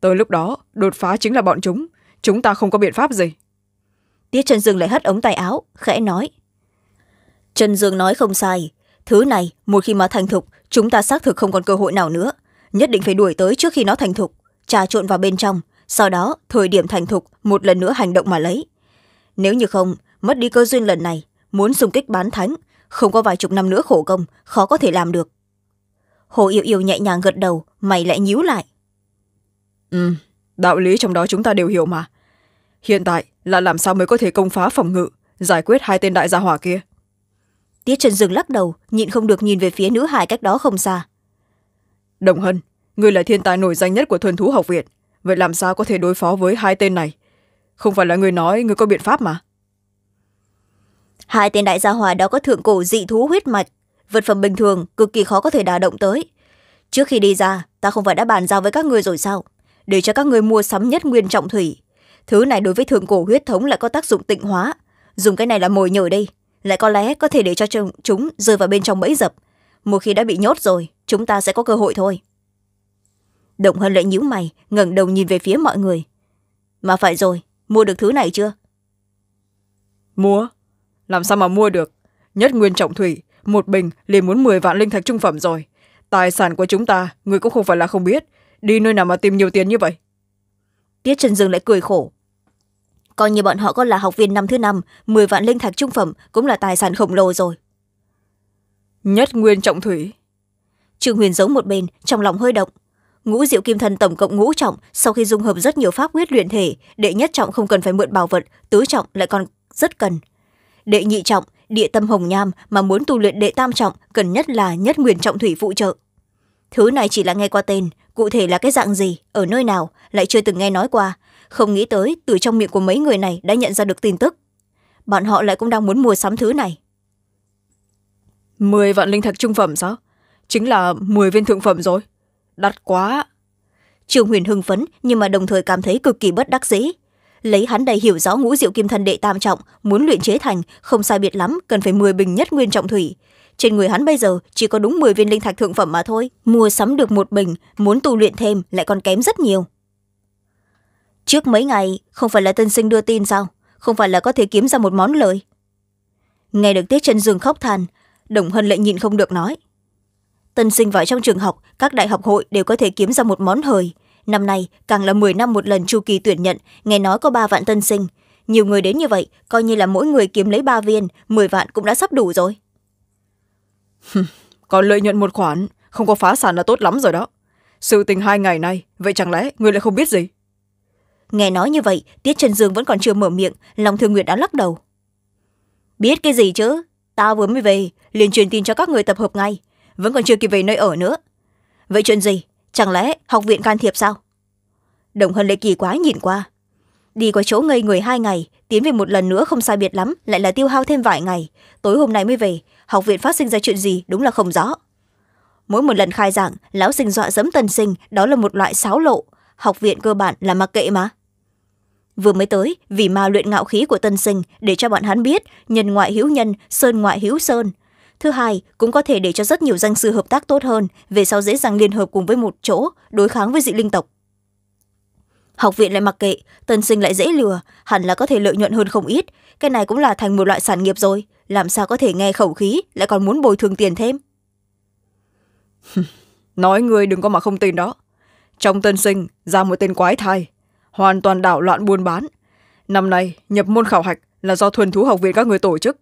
tới lúc đó đột phá chính là bọn chúng chúng ta không có biện pháp gì tiết trần dương lại hất ống tay áo khẽ nói trần dương nói không sai thứ này một khi mà thành thục chúng ta xác thực không còn cơ hội nào nữa nhất định phải đuổi tới trước khi nó thành thục trà trộn vào bên trong sau đó thời điểm thành thục một lần nữa hành động mà lấy nếu như không mất đi cơ duyên lần này muốn dùng kích bán thánh không có vài chục năm nữa khổ công khó có thể làm được hồ yêu yêu nhẹ nhàng gật đầu mày lại nhíu lại ừ đạo lý trong đó chúng ta đều hiểu mà hiện tại là làm sao mới có thể công phá phòng ngự giải quyết hai tên đại gia hỏa kia tiết trần dừng lắc đầu nhịn không được nhìn về phía nữ hải cách đó không xa đồng hân người là thiên tài nổi danh nhất của thuần thú học viện vậy làm sao có thể đối phó với hai tên này không phải là người nói người có biện pháp mà hai tên đại gia hỏa đó có thượng cổ dị thú huyết mạch vật phẩm bình thường cực kỳ khó có thể đả động tới trước khi đi ra ta không phải đã bàn giao với các người rồi sao để cho các người mua sắm nhất nguyên trọng thủy thứ này đối với thượng cổ huyết thống lại có tác dụng tịnh hóa dùng cái này là mồi nhử đây lại có lẽ có thể để cho chúng, rơi vào bên trong bẫy dập một khi đã bị nhốt rồi chúng ta sẽ có cơ hội thôi động hơn lại nhíu mày ngẩng đầu nhìn về phía mọi người mà phải rồi mua được thứ này chưa mua làm sao mà mua được nhất nguyên trọng thủy một bình liền muốn mười vạn linh thạch trung phẩm rồi tài sản của chúng ta người cũng không phải là không biết đi nơi nào mà tìm nhiều tiền như vậy tiết trần dương lại cười khổ coi như bọn họ có là học viên năm thứ năm mười vạn linh thạch trung phẩm cũng là tài sản khổng lồ rồi nhất nguyên trọng thủy trương huyền giống một bên trong lòng hơi động ngũ diệu kim thần tổng cộng ngũ trọng sau khi dung hợp rất nhiều pháp quyết luyện thể đệ nhất trọng không cần phải mượn bảo vật tứ trọng lại còn rất cần đệ nhị trọng địa tâm hồng nham mà muốn tu luyện đệ tam trọng cần nhất là nhất nguyên trọng thủy phụ trợ thứ này chỉ là nghe qua tên cụ thể là cái dạng gì ở nơi nào lại chưa từng nghe nói qua không nghĩ tới từ trong miệng của mấy người này đã nhận ra được tin tức bọn họ lại cũng đang muốn mua sắm thứ này mười vạn linh thạch trung phẩm sao chính là mười viên thượng phẩm rồi đắt quá trương huyền hưng phấn nhưng mà đồng thời cảm thấy cực kỳ bất đắc dĩ lấy hắn đầy hiểu rõ ngũ diệu kim thân đệ tam trọng muốn luyện chế thành không sai biệt lắm cần phải mười bình nhất nguyên trọng thủy trên người hắn bây giờ chỉ có đúng m ộ ư viên linh thạch thượng phẩm mà thôi mua sắm được một bình muốn tu luyện thêm lại còn kém rất nhiều trước mấy ngày không phải là tân sinh đưa tin sao không phải là có thể kiếm ra một món lời nghe được tiết chân dương khóc than đồng hân lại nhịn không được nói tân sinh vào trong trường học các đại học hội đều có thể kiếm ra một món hời năm nay càng là m ộ ư ơ i năm một lần chu kỳ tuyển nhận nghe nói có ba vạn tân sinh nhiều người đến như vậy coi như là mỗi người kiếm lấy ba viên m ộ ư ơ i vạn cũng đã sắp đủ rồi còn lợi nhuận một khoản không có phá sản là tốt lắm rồi đó sự tình hai ngày nay vậy chẳng lẽ người lại không biết gì nghe nói như vậy tiết trần dương vẫn còn chưa mở miệng lòng thương nguyệt đã lắc đầu biết cái gì chứ ta vừa mới về liền truyền tin cho các người tập hợp ngay vẫn còn chưa kịp về nơi ở nữa vậy chuyện gì chẳng lẽ học viện can thiệp sao đồng hân lệ kỳ quá nhìn qua đi qua chỗ ngây người hai ngày tiến về một lần nữa không sai biệt lắm lại là tiêu hao thêm vài ngày tối hôm nay mới về học viện phát sinh ra chuyện gì đúng là không rõ mỗi một lần khai giảng lão sinh dọa dẫm tân sinh đó là một loại xáo lộ học viện cơ bản là mặc kệ mà vừa mới tới vì ma luyện ngạo khí của tân sinh để cho bọn hắn biết nhân ngoại hữu nhân sơn ngoại hữu sơn thứ hai cũng có thể để cho rất nhiều danh sư hợp tác tốt hơn về sau dễ dàng liên hợp cùng với một chỗ đối kháng với dị linh tộc học viện lại mặc kệ tân sinh lại dễ lừa hẳn là có thể lợi nhuận hơn không ít cái này cũng là thành một loại sản nghiệp rồi làm sao có thể nghe khẩu khí lại còn muốn bồi thường tiền thêm nói người đừng có mà không tin đó trong tân sinh ra một tên quái thai hoàn toàn đảo loạn buôn bán năm nay nhập môn khảo hạch là do thuần thú học viện các người tổ chức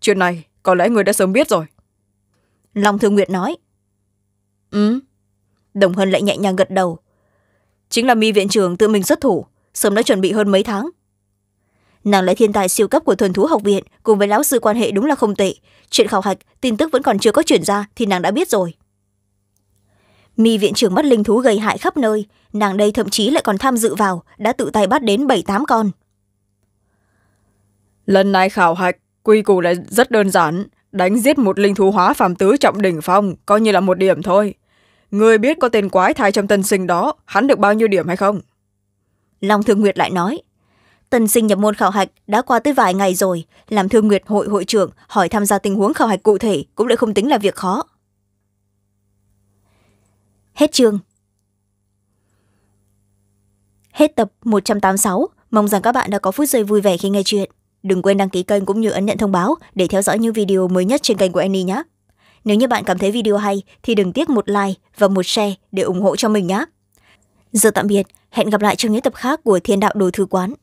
chuyện này có lẽ người đã sớm biết rồi long thương Nguyệt nói ừ đồng hân lại nhẹ nhàng gật đầu chính là mi viện trưởng tự mình xuất thủ sớm đã chuẩn bị hơn mấy tháng nàng là thiên tài siêu cấp của thuần thú học viện cùng với lão sư quan hệ đúng là không tệ chuyện khảo hạch tin tức vẫn còn chưa có chuyển ra thì nàng đã biết rồi mi viện trưởng bắt linh thú gây hại khắp nơi nàng đây thậm chí lại còn tham dự vào đã tự tay bắt đến bảy tám con lần này khảo hạch quy củ lại rất đơn giản đánh giết một linh thú hóa phàm tứ trọng đỉnh phong coi như là một điểm thôi người biết có tên quái thai trong tân sinh đó hắn được bao nhiêu điểm hay không long thương nguyệt lại nói tân sinh nhập môn khảo hạch đã qua tới vài ngày rồi làm thương nguyệt hội hội trưởng hỏi tham gia tình huống khảo hạch cụ thể cũng lại không tính là việc khó hết chương hết tập một trăm tám mươi sáu mong rằng các bạn đã có phút giây vui vẻ khi nghe chuyện đừng quên đăng ký kênh cũng như ấn nhận thông báo để theo dõi những video mới nhất trên kênh của Annie nhé nếu như bạn cảm thấy video hay thì đừng tiếc một like và một share để ủng hộ cho mình nhé giờ tạm biệt hẹn gặp lại trong những tập khác của thiên đạo đồ thư quán